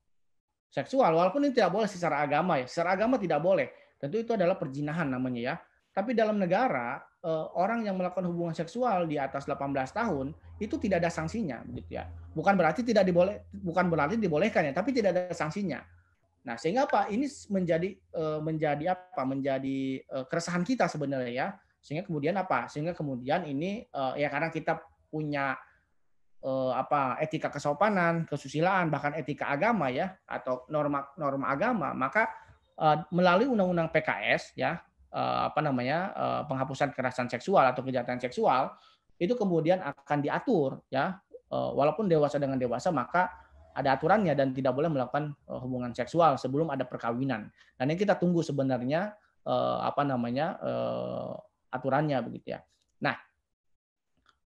seksual, walaupun ini tidak boleh secara agama ya, secara agama tidak boleh. Tentu itu adalah perjinahan namanya ya. Tapi dalam negara eh, orang yang melakukan hubungan seksual di atas 18 tahun itu tidak ada sanksinya gitu ya. Bukan berarti tidak diboleh bukan berarti dibolehkan ya, tapi tidak ada sanksinya. Nah, sehingga apa? Ini menjadi eh, menjadi apa? Menjadi eh, keresahan kita sebenarnya ya. Sehingga kemudian apa? Sehingga kemudian ini ya karena kita punya Eh, apa etika kesopanan, kesusilaan, bahkan etika agama ya atau norma norma agama, maka eh, melalui undang-undang PKS ya eh, apa namanya penghapusan kekerasan seksual atau kejahatan seksual itu kemudian akan diatur ya walaupun dewasa dengan dewasa maka ada aturannya dan tidak boleh melakukan hubungan seksual sebelum ada perkawinan. Dan yang kita tunggu sebenarnya apa namanya aturannya begitu ya. Nah,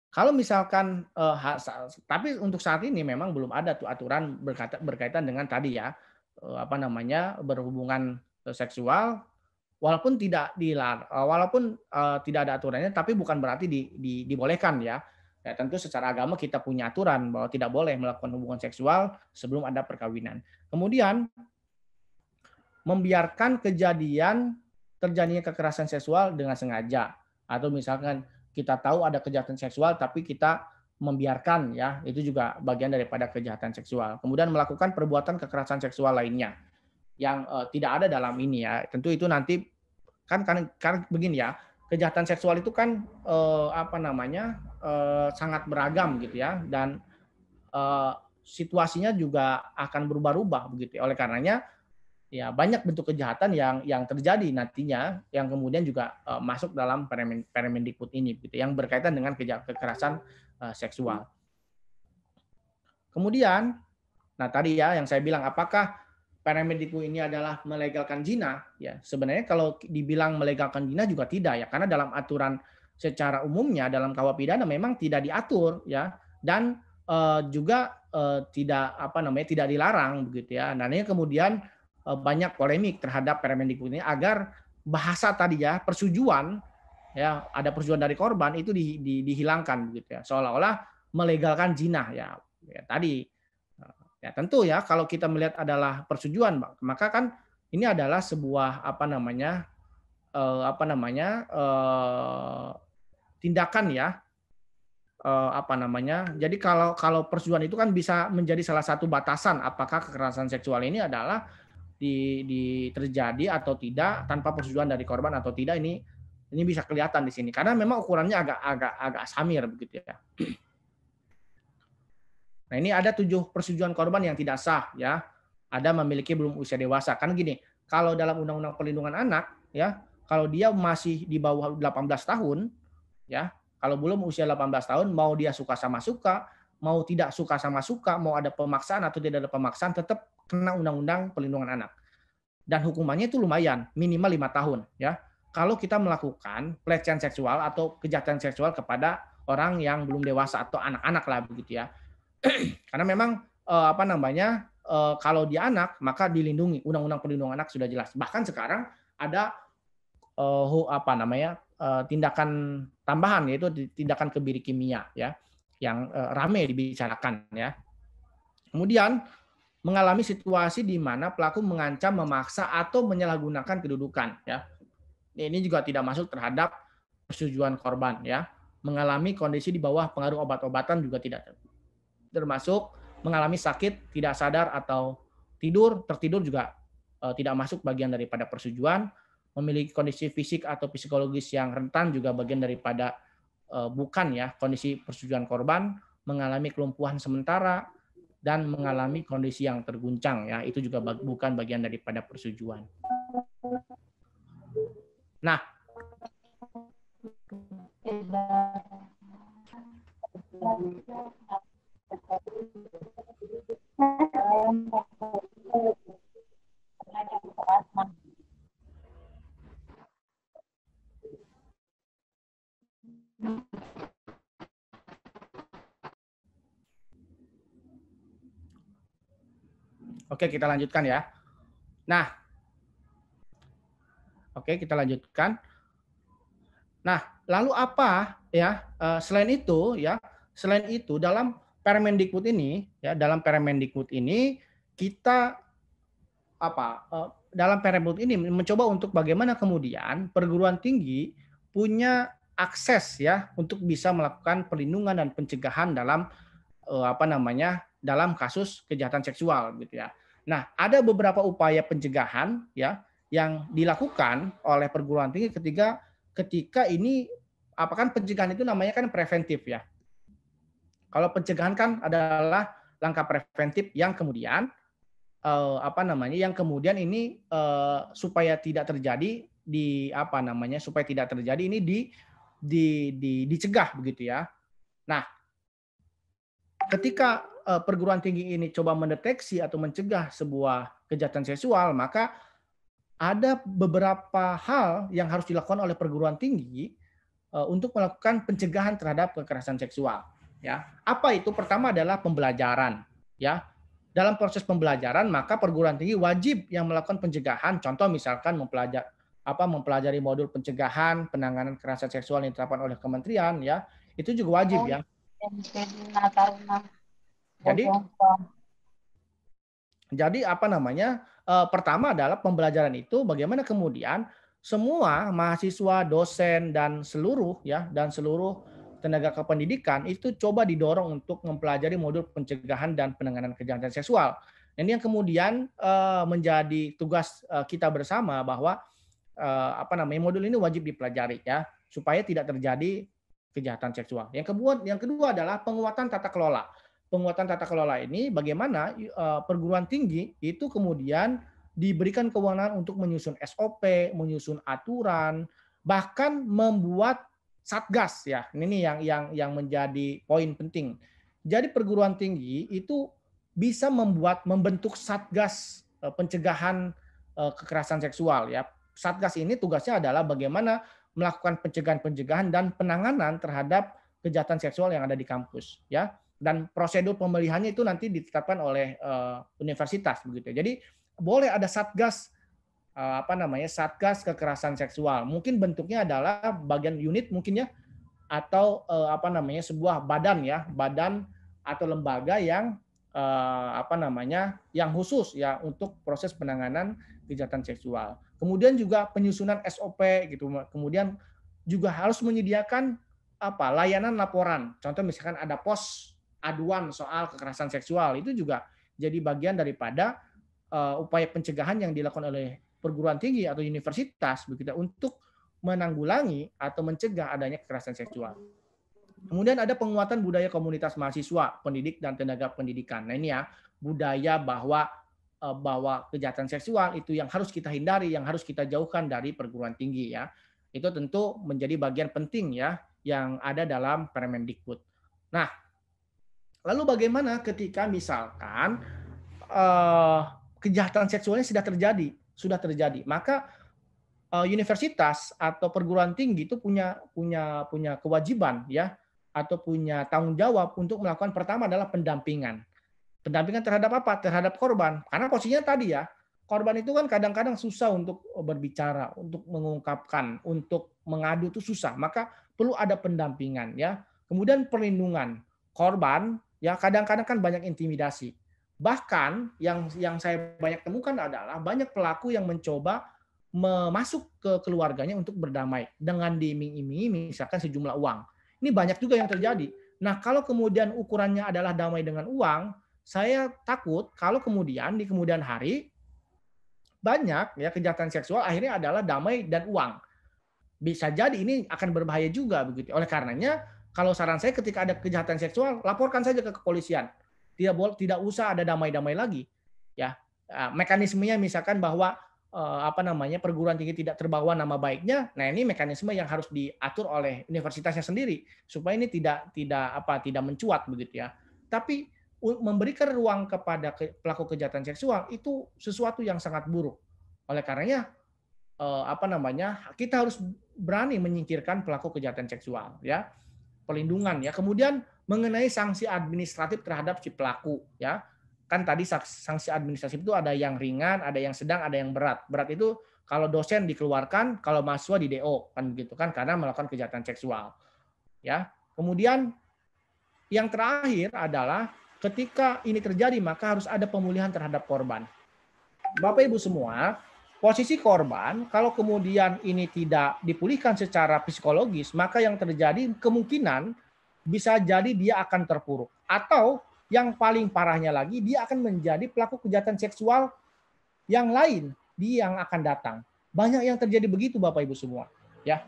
kalau misalkan eh, tapi untuk saat ini memang belum ada tuh aturan berkaitan, berkaitan dengan tadi ya eh, apa namanya berhubungan eh, seksual walaupun tidak dilar eh, walaupun eh, tidak ada aturannya tapi bukan berarti di, di, dibolehkan ya. Ya, tentu secara agama kita punya aturan bahwa tidak boleh melakukan hubungan seksual sebelum ada perkawinan. Kemudian membiarkan kejadian terjadinya kekerasan seksual dengan sengaja atau misalkan kita tahu ada kejahatan seksual tapi kita membiarkan ya itu juga bagian daripada kejahatan seksual kemudian melakukan perbuatan kekerasan seksual lainnya yang uh, tidak ada dalam ini ya tentu itu nanti kan kan kan begini ya kejahatan seksual itu kan uh, apa namanya uh, sangat beragam gitu ya dan situasinya juga akan berubah-ubah begitu ya. oleh karenanya ya banyak bentuk kejahatan yang yang terjadi nantinya yang kemudian juga uh, masuk dalam peremen, Permendikbud ini gitu yang berkaitan dengan kekerasan uh, seksual. Kemudian nah tadi ya yang saya bilang apakah Permendikbud ini adalah melegalkan zina ya sebenarnya kalau dibilang melegalkan zina juga tidak ya karena dalam aturan secara umumnya dalam kawah pidana memang tidak diatur ya dan uh, juga tidak apa namanya tidak dilarang begitu ya. Nah, ini kemudian Eh, banyak polemik terhadap Permendikbud ini agar bahasa tadi ya persetujuan ya ada persetujuan dari korban itu di, di, dihilangkan begitu ya seolah-olah melegalkan zina ya, ya tadi eh, ya tentu ya kalau kita melihat adalah persetujuan maka kan ini adalah sebuah apa namanya eh, apa namanya eh, tindakan ya eh, apa namanya jadi kalau kalau persetujuan itu kan bisa menjadi salah satu batasan apakah kekerasan seksual ini adalah di, di terjadi atau tidak tanpa persetujuan dari korban atau tidak ini ini bisa kelihatan di sini karena memang ukurannya agak agak agak samir begitu ya. Nah ini ada tujuh persetujuan korban yang tidak sah ya. Ada memiliki belum usia dewasa. Kan gini, kalau dalam Undang-Undang Perlindungan Anak ya, kalau dia masih di bawah 18 tahun ya, kalau belum usia 18 tahun mau dia suka sama suka, mau tidak suka sama suka, mau ada pemaksaan atau tidak ada pemaksaan tetap kena undang-undang pelindungan anak. Dan hukumannya itu lumayan, minimal lima tahun ya. Kalau kita melakukan pelecehan seksual atau kejahatan seksual kepada orang yang belum dewasa atau anak-anak lah begitu ya. Karena memang eh, apa namanya eh, kalau dia anak maka dilindungi undang-undang perlindungan anak sudah jelas. Bahkan sekarang ada uh, apa namanya uh, tindakan tambahan yaitu tindakan kebiri kimia ya yang uh, ramai dibicarakan ya. Kemudian mengalami situasi di mana pelaku mengancam, memaksa atau menyalahgunakan kedudukan ya. Ini juga tidak masuk terhadap persetujuan korban ya. Mengalami kondisi di bawah pengaruh obat-obatan juga tidak termasuk mengalami sakit, tidak sadar atau tidur, tertidur juga eh, tidak masuk bagian daripada persetujuan. Memiliki kondisi fisik atau psikologis yang rentan juga bagian daripada eh, bukan ya kondisi persetujuan korban, mengalami kelumpuhan sementara, dan mengalami kondisi yang terguncang ya itu juga bukan bagian daripada persetujuan. Nah, Oke, kita lanjutkan ya. Nah, oke kita lanjutkan. Nah, lalu apa ya eh, selain itu ya selain itu dalam Permendikbud ini ya dalam Permendikbud ini kita apa eh, dalam Permendikbud ini mencoba untuk bagaimana kemudian perguruan tinggi punya akses ya untuk bisa melakukan perlindungan dan pencegahan dalam eh, apa namanya dalam kasus kejahatan seksual gitu ya. Nah, ada beberapa upaya pencegahan ya yang dilakukan oleh perguruan tinggi ketika ketika ini apakah pencegahan itu namanya kan preventif ya. Kalau pencegahan kan adalah langkah preventif yang kemudian eh, apa namanya yang kemudian ini eh, supaya tidak terjadi di apa namanya supaya tidak terjadi ini di di, di dicegah begitu ya. Nah, ketika perguruan tinggi ini coba mendeteksi atau mencegah sebuah kejahatan seksual, maka ada beberapa hal yang harus dilakukan oleh perguruan tinggi untuk melakukan pencegahan terhadap kekerasan seksual. Ya, apa itu? Pertama adalah pembelajaran. Ya, dalam proses pembelajaran maka perguruan tinggi wajib yang melakukan pencegahan. Contoh misalkan mempelajari apa mempelajari modul pencegahan penanganan kekerasan seksual yang diterapkan oleh kementerian ya itu juga wajib ya. Jadi jadi apa namanya? Eh, pertama adalah pembelajaran itu bagaimana kemudian semua mahasiswa, dosen dan seluruh ya dan seluruh tenaga kependidikan itu coba didorong untuk mempelajari modul pencegahan dan penanganan kejahatan seksual. Ini yang kemudian eh, menjadi tugas eh, kita bersama bahwa apa namanya modul ini wajib dipelajari ya supaya tidak terjadi kejahatan seksual. Yang kedua, yang kedua adalah penguatan tata kelola penguatan tata kelola ini bagaimana eh, perguruan tinggi itu kemudian diberikan kewenangan untuk menyusun SOP, menyusun aturan, bahkan membuat satgas ya. Ini yang yang yang menjadi poin penting. Jadi perguruan tinggi itu bisa membuat membentuk satgas eh, pencegahan eh, kekerasan seksual ya. Satgas ini tugasnya adalah bagaimana melakukan pencegahan-pencegahan dan penanganan terhadap kejahatan seksual yang ada di kampus ya dan prosedur pemilihannya itu nanti ditetapkan oleh uh, universitas begitu. Ya. Jadi boleh ada satgas uh, apa namanya satgas kekerasan seksual. Mungkin bentuknya adalah bagian unit mungkinnya atau uh, apa namanya sebuah badan ya badan atau lembaga yang uh, apa namanya yang khusus ya untuk proses penanganan kejahatan seksual. Kemudian juga penyusunan SOP gitu. Kemudian juga harus menyediakan apa layanan laporan. Contoh misalkan ada pos aduan soal kekerasan seksual itu juga jadi bagian daripada uh, upaya pencegahan yang dilakukan oleh perguruan tinggi atau universitas begitu untuk menanggulangi atau mencegah adanya kekerasan seksual. Kemudian ada penguatan budaya komunitas mahasiswa, pendidik dan tenaga pendidikan. Nah ini ya budaya bahwa eh, bahwa kejahatan seksual itu yang harus kita hindari, yang harus kita jauhkan dari perguruan tinggi ya. Itu tentu menjadi bagian penting ya yang ada dalam Permendikbud. Nah, Lalu bagaimana ketika misalkan uh, kejahatan seksualnya sudah terjadi, sudah terjadi, maka uh, universitas atau perguruan tinggi itu punya punya punya kewajiban ya atau punya tanggung jawab untuk melakukan pertama adalah pendampingan. Pendampingan terhadap apa? Terhadap korban. Karena posisinya tadi ya, korban itu kan kadang-kadang susah untuk berbicara, untuk mengungkapkan, untuk mengadu itu susah. Maka perlu ada pendampingan ya. Kemudian perlindungan korban Ya kadang-kadang kan banyak intimidasi. Bahkan yang yang saya banyak temukan adalah banyak pelaku yang mencoba masuk ke keluarganya untuk berdamai dengan diiming-imingi misalkan sejumlah uang. Ini banyak juga yang terjadi. Nah, kalau kemudian ukurannya adalah damai dengan uang, saya takut kalau kemudian di kemudian hari banyak ya kejahatan seksual akhirnya adalah damai dan uang. Bisa jadi ini akan berbahaya juga begitu. Oleh karenanya kalau saran saya ketika ada kejahatan seksual, laporkan saja ke kepolisian. Tidak boleh tidak usah ada damai-damai lagi. Ya. Eh, mekanismenya misalkan bahwa eh, apa namanya perguruan tinggi tidak terbawa nama baiknya. Nah, ini mekanisme yang harus diatur oleh universitasnya sendiri supaya ini tidak tidak apa tidak mencuat begitu ya. Tapi memberikan ruang kepada pelaku kejahatan seksual itu sesuatu yang sangat buruk. Oleh karenanya eh, apa namanya kita harus berani menyingkirkan pelaku kejahatan seksual ya Perlindungan ya. Kemudian mengenai sanksi administratif terhadap si pelaku ya. Kan tadi sanksi administratif itu ada yang ringan, ada yang sedang, ada yang berat. Berat itu kalau dosen dikeluarkan, kalau mahasiswa di DO kan begitu kan karena melakukan kejahatan seksual. Ya. Kemudian yang terakhir adalah ketika ini terjadi maka harus ada pemulihan terhadap korban. Bapak Ibu semua, posisi korban kalau kemudian ini tidak dipulihkan secara psikologis, maka yang terjadi kemungkinan bisa jadi dia akan terpuruk atau yang paling parahnya lagi dia akan menjadi pelaku kejahatan seksual yang lain di yang akan datang. Banyak yang terjadi begitu Bapak Ibu semua, ya.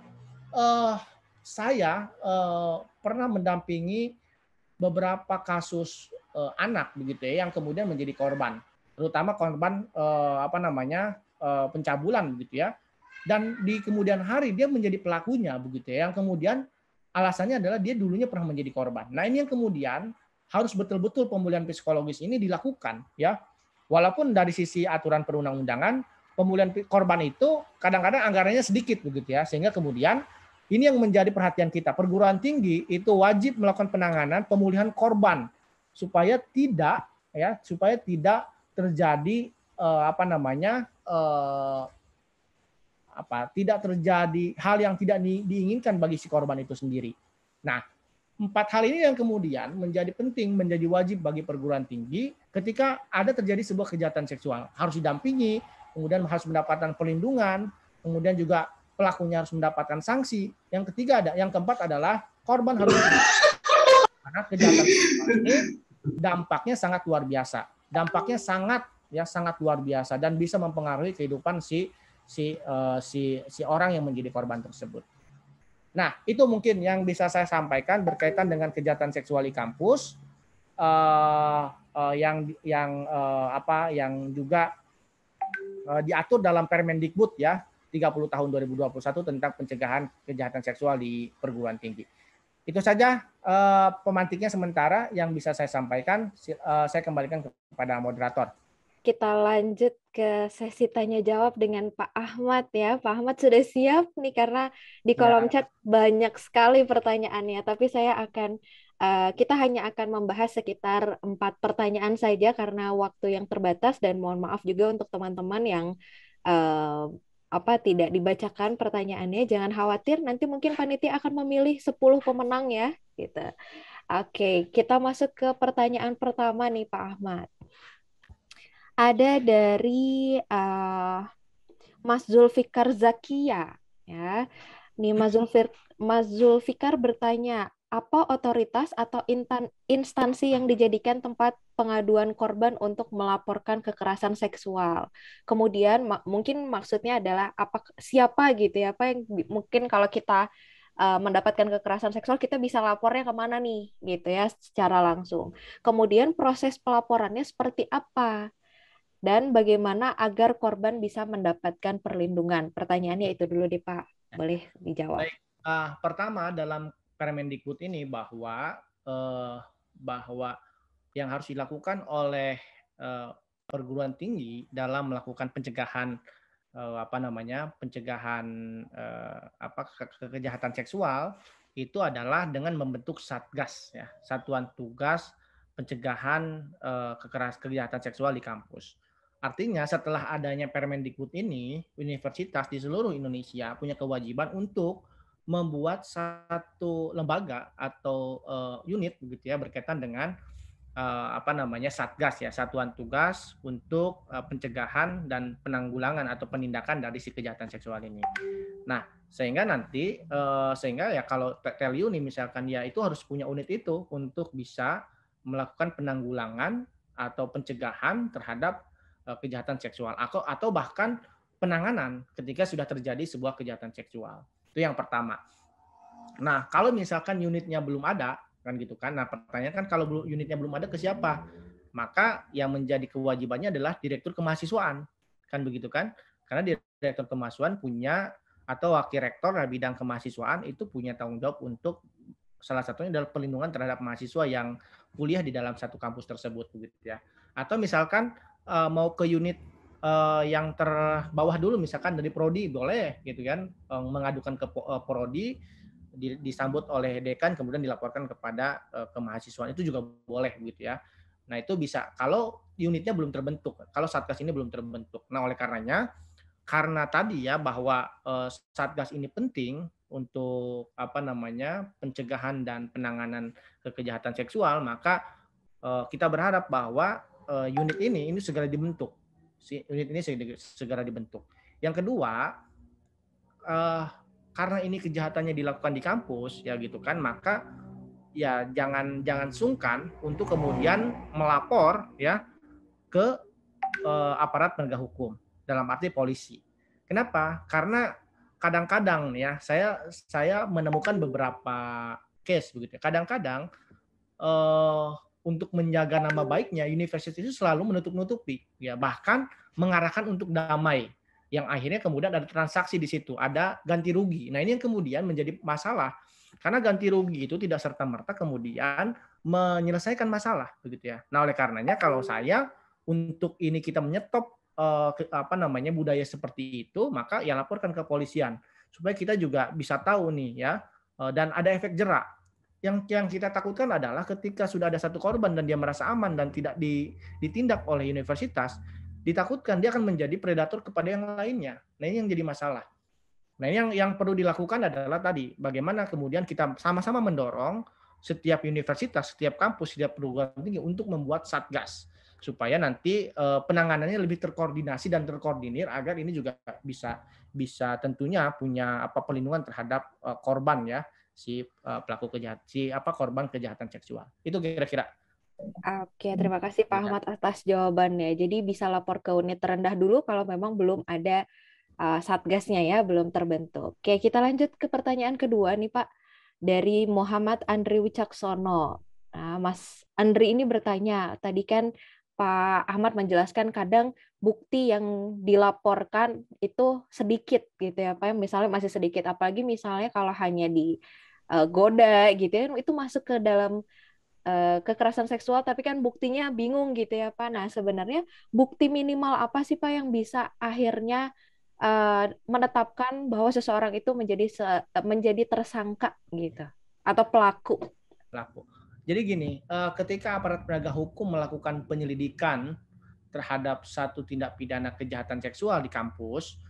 Uh, saya uh, pernah mendampingi beberapa kasus uh, anak begitu ya yang kemudian menjadi korban, terutama korban uh, apa namanya? Eh, pencabulan begitu ya dan di kemudian hari dia menjadi pelakunya begitu ya yang kemudian alasannya adalah dia dulunya pernah menjadi korban nah ini yang kemudian harus betul-betul pemulihan psikologis ini dilakukan ya walaupun dari sisi aturan perundang-undangan pemulihan korban itu kadang-kadang anggarannya sedikit begitu ya sehingga kemudian ini yang menjadi perhatian kita perguruan tinggi itu wajib melakukan penanganan pemulihan korban supaya tidak ya supaya tidak terjadi eh, apa namanya eh, apa tidak terjadi hal yang tidak di, diinginkan bagi si korban itu sendiri. Nah, empat hal ini yang kemudian menjadi penting, menjadi wajib bagi perguruan tinggi ketika ada terjadi sebuah kejahatan seksual. Harus didampingi, kemudian harus mendapatkan perlindungan, kemudian juga pelakunya harus mendapatkan sanksi. Yang ketiga ada, yang keempat adalah korban harus karena kejahatan seksual ini dampaknya sangat luar biasa. Dampaknya sangat ya sangat luar biasa dan bisa mempengaruhi kehidupan si si uh, si si orang yang menjadi korban tersebut. Nah, itu mungkin yang bisa saya sampaikan berkaitan dengan kejahatan seksual di kampus uh, uh, yang yang uh, apa yang juga uh, diatur dalam Permendikbud ya 30 tahun 2021 tentang pencegahan kejahatan seksual di perguruan tinggi. Itu saja uh, pemantiknya sementara yang bisa saya sampaikan. Uh, saya kembalikan kepada moderator kita lanjut ke sesi tanya jawab dengan Pak Ahmad ya. Pak Ahmad sudah siap nih karena di nah. kolom ya. chat banyak sekali pertanyaannya, tapi saya akan uh, kita hanya akan membahas sekitar empat pertanyaan saja karena waktu yang terbatas dan mohon maaf juga untuk teman-teman yang uh, apa tidak dibacakan pertanyaannya jangan khawatir nanti mungkin panitia akan memilih 10 pemenang ya gitu. Oke, kita masuk ke pertanyaan pertama nih Pak Ahmad ada dari uh, Mas Zulfikar Zakia ya. Nih Mas Zulfikar, Mas Zulfikar bertanya, apa otoritas atau intan, instansi yang dijadikan tempat pengaduan korban untuk melaporkan kekerasan seksual? Kemudian ma mungkin maksudnya adalah apa siapa gitu ya, apa yang mungkin kalau kita eh, mendapatkan kekerasan seksual kita bisa lapornya kemana nih gitu ya secara langsung. Kemudian proses pelaporannya seperti apa? dan bagaimana agar korban bisa mendapatkan perlindungan? Pertanyaannya itu dulu deh Pak, ya. boleh dijawab. Baik. Uh, pertama dalam Permendikbud ini bahwa uh, bahwa yang harus dilakukan oleh uh, perguruan tinggi dalam melakukan pencegahan uh, apa namanya pencegahan uh, apa ke kejahatan seksual itu adalah dengan membentuk satgas ya satuan tugas pencegahan uh, kekeras kejahatan seksual di kampus. Artinya setelah adanya Permendikbud ini, universitas di seluruh Indonesia punya kewajiban untuk membuat satu lembaga atau uh, unit begitu ya berkaitan dengan uh, apa namanya satgas ya, satuan tugas untuk uh, pencegahan dan penanggulangan atau penindakan dari si kejahatan seksual ini. Nah, sehingga nanti uh, sehingga ya kalau TELU nih misalkan ya itu harus punya unit itu untuk bisa melakukan penanggulangan atau pencegahan terhadap Eh, kejahatan seksual atau bahkan penanganan ketika sudah terjadi sebuah kejahatan seksual. Itu yang pertama. Nah, kalau misalkan unitnya belum ada, kan gitu kan. Nah, pertanyaan kan kalau unitnya belum ada ke siapa? Maka yang menjadi kewajibannya adalah direktur kemahasiswaan. Kan begitu kan? Karena direktur kemahasiswaan punya atau wakil rektor dari bidang kemahasiswaan itu punya tanggung jawab untuk salah satunya adalah perlindungan terhadap mahasiswa yang kuliah di dalam satu kampus tersebut begitu ya. Atau misalkan uh, mau ke unit uh, yang terbawah dulu misalkan dari prodi boleh gitu kan um, mengadukan ke uh, prodi di, disambut oleh dekan kemudian dilaporkan kepada uh, kemahasiswaan itu juga boleh gitu ya. Nah, itu bisa kalau unitnya belum terbentuk, kalau satgas ini belum terbentuk. Nah, oleh karenanya karena tadi ya bahwa uh, satgas ini penting untuk apa namanya pencegahan dan penanganan kekejahatan seksual, maka kita berharap bahwa uh, unit ini ini segera dibentuk. Si unit ini segera dibentuk. Yang kedua, uh, karena ini kejahatannya dilakukan di kampus ya gitu kan, maka ya jangan jangan sungkan untuk kemudian melapor ya ke uh, aparat penegak hukum dalam arti polisi. Kenapa? Karena kadang-kadang ya saya saya menemukan beberapa case begitu. Ya. Kadang-kadang eh, untuk menjaga nama baiknya, universitas itu selalu menutup-nutupi, ya bahkan mengarahkan untuk damai, yang akhirnya kemudian ada transaksi di situ, ada ganti rugi. Nah ini yang kemudian menjadi masalah, karena ganti rugi itu tidak serta merta kemudian menyelesaikan masalah, begitu ya. Nah oleh karenanya kalau saya untuk ini kita menyetop eh, apa namanya budaya seperti itu, maka ya laporkan ke kepolisian supaya kita juga bisa tahu nih ya, eh, dan ada efek jerak yang yang kita takutkan adalah ketika sudah ada satu korban dan dia merasa aman dan tidak ditindak oleh universitas, ditakutkan dia akan menjadi predator kepada yang lainnya. Nah ini yang jadi masalah. Nah ini yang yang perlu dilakukan adalah tadi bagaimana kemudian kita sama-sama mendorong setiap universitas, setiap kampus, setiap perguruan tinggi untuk membuat satgas supaya nanti eh, penanganannya lebih terkoordinasi dan terkoordinir agar ini juga bisa bisa tentunya punya apa pelindungan terhadap eh, korban ya si eh, pelaku kejahatan si apa korban kejahatan seksual. Itu kira-kira Oke, hmm, terima kasih Pak iya. Ahmad atas jawabannya. Jadi bisa lapor ke unit terendah dulu kalau memang belum ada eh, satgasnya ya, belum terbentuk. Oke, kita lanjut ke pertanyaan kedua nih Pak dari Muhammad Andri Wicaksono. Nah, Mas Andri ini bertanya, tadi kan Pak Ahmad menjelaskan kadang bukti yang dilaporkan itu sedikit gitu ya Pak, misalnya masih sedikit apalagi misalnya kalau hanya di uh, goda gitu ya itu masuk ke dalam uh, kekerasan seksual tapi kan buktinya bingung gitu ya Pak. Nah, sebenarnya bukti minimal apa sih Pak yang bisa akhirnya uh, menetapkan bahwa seseorang itu menjadi se menjadi tersangka gitu atau pelaku? Pelaku. Jadi gini, ketika aparat penegak hukum melakukan penyelidikan terhadap satu tindak pidana kejahatan seksual di kampus,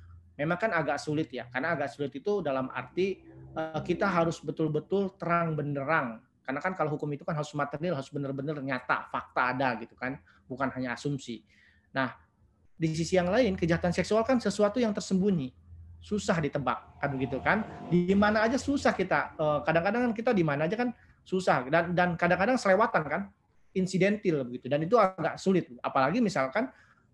memang kan agak sulit ya karena agak sulit itu dalam arti eh, kita harus betul-betul terang benderang karena kan kalau hukum itu kan harus material harus benar-benar nyata fakta ada gitu kan bukan hanya asumsi nah di sisi yang lain kejahatan seksual kan sesuatu yang tersembunyi susah ditebak kan begitu kan di mana aja susah kita eh, kadang-kadang kan kita di mana aja kan susah dan dan kadang-kadang selewatan kan insidentil begitu dan itu agak sulit apalagi misalkan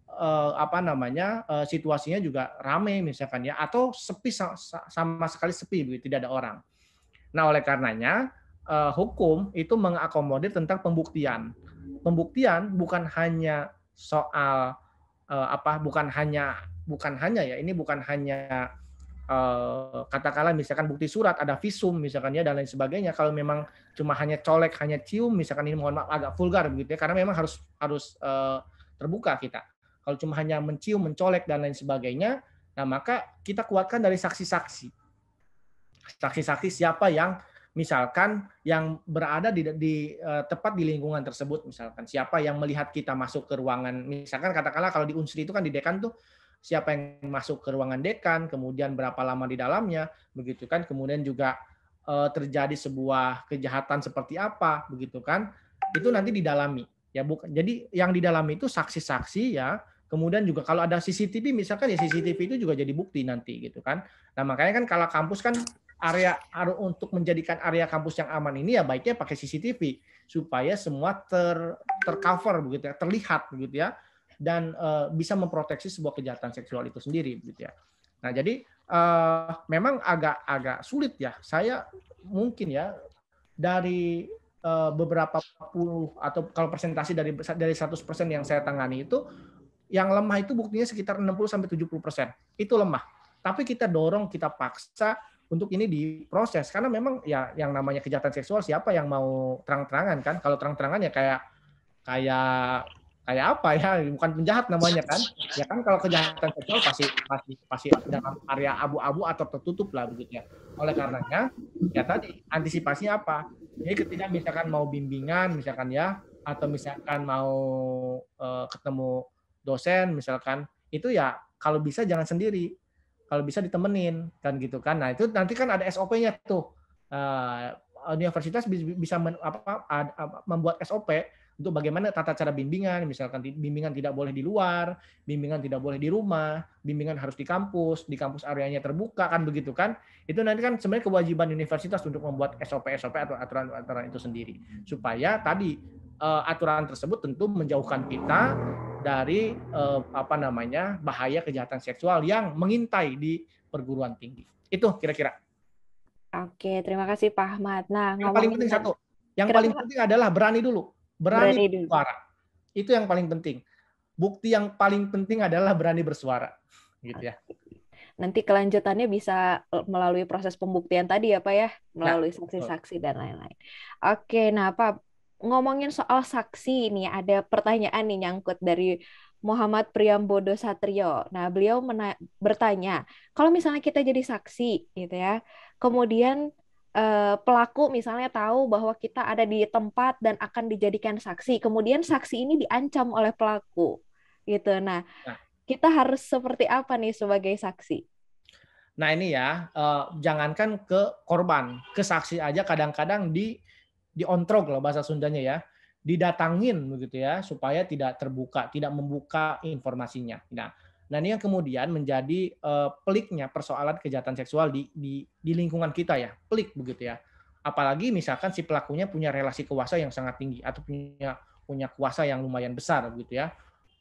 eh, apa namanya eh, situasinya juga rame misalkan ya atau sepi sama sekali sepi begitu tidak ada orang. Nah oleh karenanya eh, hukum itu mengakomodir tentang pembuktian. Pembuktian bukan hanya soal eh, apa bukan hanya bukan hanya ya ini bukan hanya eh, katakanlah misalkan bukti surat ada visum misalkan ya dan lain sebagainya kalau memang cuma hanya colek hanya cium misalkan ini mohon maaf agak vulgar begitu ya karena memang harus harus eh, terbuka kita kalau cuma hanya mencium, mencolek dan lain sebagainya, nah maka kita kuatkan dari saksi-saksi. Saksi-saksi siapa yang misalkan yang berada di, di uh, tepat di lingkungan tersebut misalkan siapa yang melihat kita masuk ke ruangan misalkan katakanlah kalau di unsri itu kan di dekan tuh siapa yang masuk ke ruangan dekan kemudian berapa lama di dalamnya begitu kan kemudian juga uh, terjadi sebuah kejahatan seperti apa begitu kan itu nanti didalami ya bukan jadi yang didalami itu saksi-saksi ya Kemudian juga kalau ada CCTV misalkan ya CCTV itu juga jadi bukti nanti gitu kan. Nah makanya kan kalau kampus kan area untuk menjadikan area kampus yang aman ini ya baiknya pakai CCTV supaya semua ter tercover begitu ya, terlihat begitu ya dan uh, bisa memproteksi sebuah kejahatan seksual itu sendiri begitu ya. Nah jadi uh, memang agak agak sulit ya. Saya mungkin ya dari eh, beberapa puluh atau kalau presentasi dari dari 100% yang saya tangani itu yang lemah itu buktinya sekitar 60 sampai 70%. persen Itu lemah. Tapi kita dorong, kita paksa untuk ini diproses karena memang ya yang namanya kejahatan seksual siapa yang mau terang-terangan kan? Kalau terang-terangan ya kayak kayak kayak apa ya bukan penjahat namanya kan ya kan kalau kejahatan seksual pasti pasti pasti dalam area abu-abu atau tertutup lah begitu ya oleh karenanya ya tadi antisipasinya apa jadi ketika misalkan mau bimbingan misalkan ya atau misalkan mau uh, ketemu dosen misalkan itu ya kalau bisa jangan sendiri kalau bisa ditemenin kan gitu kan nah itu nanti kan ada SOP-nya tuh uh, universitas bisa men, apa, apa, membuat SOP untuk bagaimana tata cara bimbingan misalkan bimbingan tidak boleh di luar bimbingan tidak boleh di rumah bimbingan harus di kampus di kampus areanya terbuka kan begitu kan itu nanti kan sebenarnya kewajiban universitas untuk membuat SOP SOP atau aturan aturan itu sendiri supaya tadi uh, aturan tersebut tentu menjauhkan kita dari uh, apa namanya bahaya kejahatan seksual yang mengintai di perguruan tinggi. Itu kira-kira. Oke, terima kasih Pak Ahmad. Nah, yang paling penting satu, yang kenapa? paling penting adalah berani dulu, berani, berani bersuara. Dulu. Itu yang paling penting. Bukti yang paling penting adalah berani bersuara, gitu ya. Nanti kelanjutannya bisa eh, melalui proses pembuktian tadi ya Pak ya, nah, melalui saksi-saksi dan lain-lain. Oke, nah Pak ngomongin soal saksi ini ada pertanyaan nih nyangkut dari Muhammad Priambodo Satrio. Nah, beliau bertanya, kalau misalnya kita jadi saksi gitu ya, kemudian eh, pelaku misalnya tahu bahwa kita ada di tempat dan akan dijadikan saksi, kemudian saksi ini diancam oleh pelaku gitu. Nah, nah. kita harus seperti apa nih sebagai saksi? Nah, ini ya, eh, jangankan ke korban, ke saksi aja kadang-kadang di diontrog loh bahasa Sundanya ya didatangin begitu ya supaya tidak terbuka tidak membuka informasinya nah nah ini yang kemudian menjadi uh, peliknya persoalan kejahatan seksual di, di di lingkungan kita ya pelik begitu ya apalagi misalkan si pelakunya punya relasi kuasa yang sangat tinggi atau punya punya kuasa yang lumayan besar begitu ya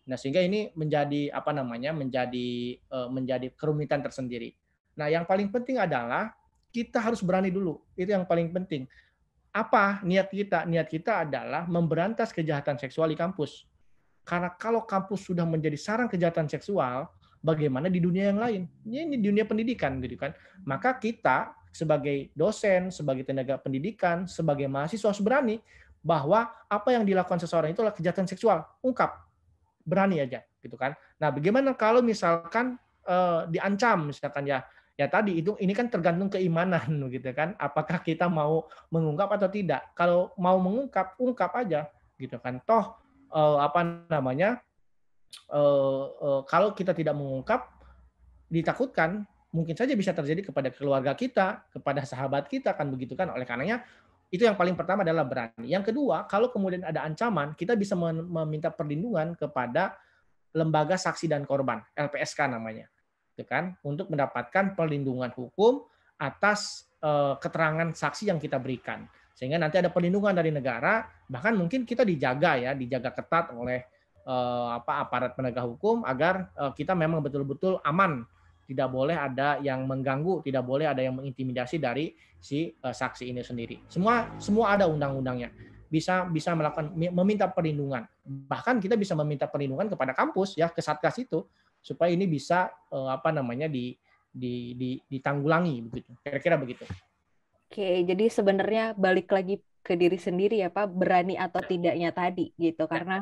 nah sehingga ini menjadi apa namanya menjadi uh, menjadi kerumitan tersendiri nah yang paling penting adalah kita harus berani dulu itu yang paling penting apa niat kita? Niat kita adalah memberantas kejahatan seksual di kampus. Karena kalau kampus sudah menjadi sarang kejahatan seksual, bagaimana di dunia yang lain? Ini di dunia pendidikan gitu kan. Maka kita sebagai dosen, sebagai tenaga pendidikan, sebagai mahasiswa harus berani bahwa apa yang dilakukan seseorang itu adalah kejahatan seksual. Ungkap. Berani aja gitu kan. Nah, bagaimana kalau misalkan eh, diancam misalkan ya ya tadi itu ini kan tergantung keimanan gitu kan apakah kita mau mengungkap atau tidak kalau mau mengungkap ungkap aja gitu kan toh eh, apa namanya eh, eh, kalau kita tidak mengungkap ditakutkan mungkin saja bisa terjadi kepada keluarga kita kepada sahabat kita kan begitu kan oleh karenanya itu yang paling pertama adalah berani yang kedua kalau kemudian ada ancaman kita bisa meminta perlindungan kepada lembaga saksi dan korban LPSK namanya gitu kan, untuk mendapatkan perlindungan hukum atas uh, keterangan saksi yang kita berikan. Sehingga nanti ada perlindungan dari negara, bahkan mungkin kita dijaga ya, dijaga ketat oleh uh, apa aparat penegak hukum agar uh, kita memang betul-betul aman, tidak boleh ada yang mengganggu, tidak boleh ada yang mengintimidasi dari si uh, saksi ini sendiri. Semua semua ada undang-undangnya bisa bisa melakukan meminta perlindungan bahkan kita bisa meminta perlindungan kepada kampus ya ke satgas itu supaya ini bisa uh, apa namanya di, di, di ditanggulangi begitu. Kira-kira begitu. Oke, jadi sebenarnya balik lagi ke diri sendiri ya Pak, berani atau ya. tidaknya tadi gitu. Ya. Karena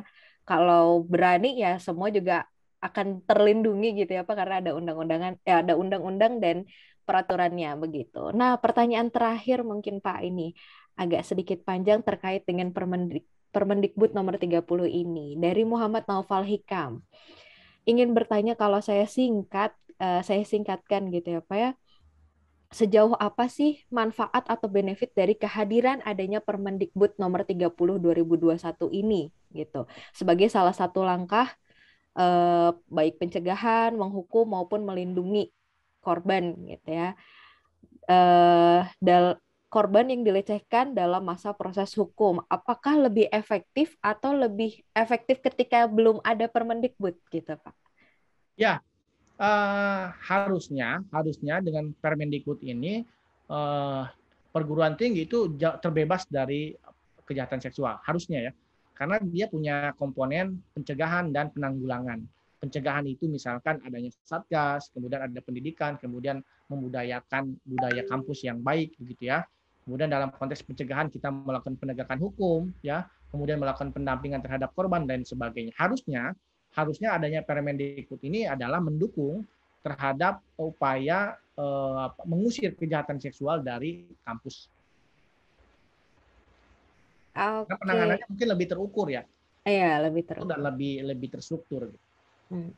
kalau berani ya semua juga akan terlindungi gitu ya Pak karena ada undang-undangan ya ada undang-undang dan peraturannya begitu. Nah, pertanyaan terakhir mungkin Pak ini agak sedikit panjang terkait dengan Permendik Permendikbud nomor 30 ini dari Muhammad Naufal Hikam ingin bertanya kalau saya singkat, eh, saya singkatkan gitu ya Pak ya. Sejauh apa sih manfaat atau benefit dari kehadiran adanya Permendikbud nomor 30 2021 ini gitu. Sebagai salah satu langkah eh, baik pencegahan, menghukum maupun melindungi korban gitu ya. Eh, korban yang dilecehkan dalam masa proses hukum. Apakah lebih efektif atau lebih efektif ketika belum ada Permendikbud gitu, Pak? Ya, uh, harusnya harusnya dengan Permendikbud ini uh, perguruan tinggi itu terbebas dari kejahatan seksual harusnya ya. Karena dia punya komponen pencegahan dan penanggulangan. Pencegahan itu misalkan adanya satgas, kemudian ada pendidikan, kemudian membudayakan budaya kampus yang baik begitu ya Kemudian dalam konteks pencegahan kita melakukan penegakan hukum, ya, kemudian melakukan pendampingan terhadap korban dan sebagainya. Harusnya, harusnya adanya Permendikbud ini adalah mendukung terhadap upaya eh, mengusir kejahatan seksual dari kampus. Okay. Karena penanganannya mungkin lebih terukur ya. Iya, lebih terukur. Dan lebih lebih terstruktur. Hmm.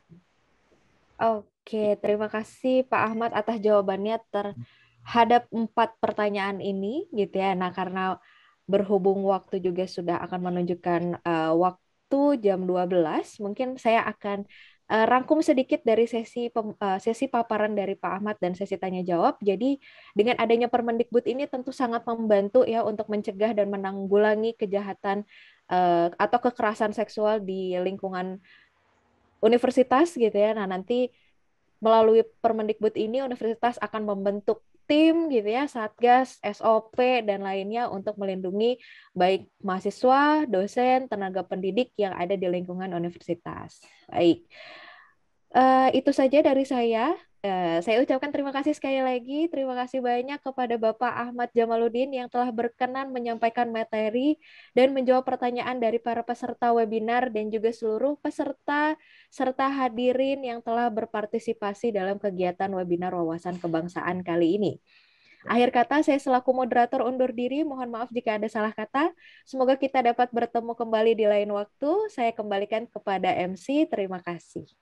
Oke, okay. terima kasih Pak Ahmad atas jawabannya ter. Hmm hadap empat pertanyaan ini gitu ya. Nah, karena berhubung waktu juga sudah akan menunjukkan uh, waktu jam 12, mungkin saya akan uh, rangkum sedikit dari sesi uh, sesi paparan dari Pak Ahmad dan sesi tanya jawab. Jadi dengan adanya Permendikbud ini tentu sangat membantu ya untuk mencegah dan menanggulangi kejahatan uh, atau kekerasan seksual di lingkungan universitas gitu ya. Nah, nanti melalui Permendikbud ini universitas akan membentuk tim gitu ya, satgas, SOP dan lainnya untuk melindungi baik mahasiswa, dosen, tenaga pendidik yang ada di lingkungan universitas. Baik. Uh, itu saja dari saya. Eh, saya ucapkan terima kasih sekali lagi. Terima kasih banyak kepada Bapak Ahmad Jamaluddin yang telah berkenan menyampaikan materi dan menjawab pertanyaan dari para peserta webinar dan juga seluruh peserta serta hadirin yang telah berpartisipasi dalam kegiatan webinar wawasan kebangsaan kali ini. Akhir kata, saya selaku moderator undur diri. Mohon maaf jika ada salah kata. Semoga kita dapat bertemu kembali di lain waktu. Saya kembalikan kepada MC. Terima kasih.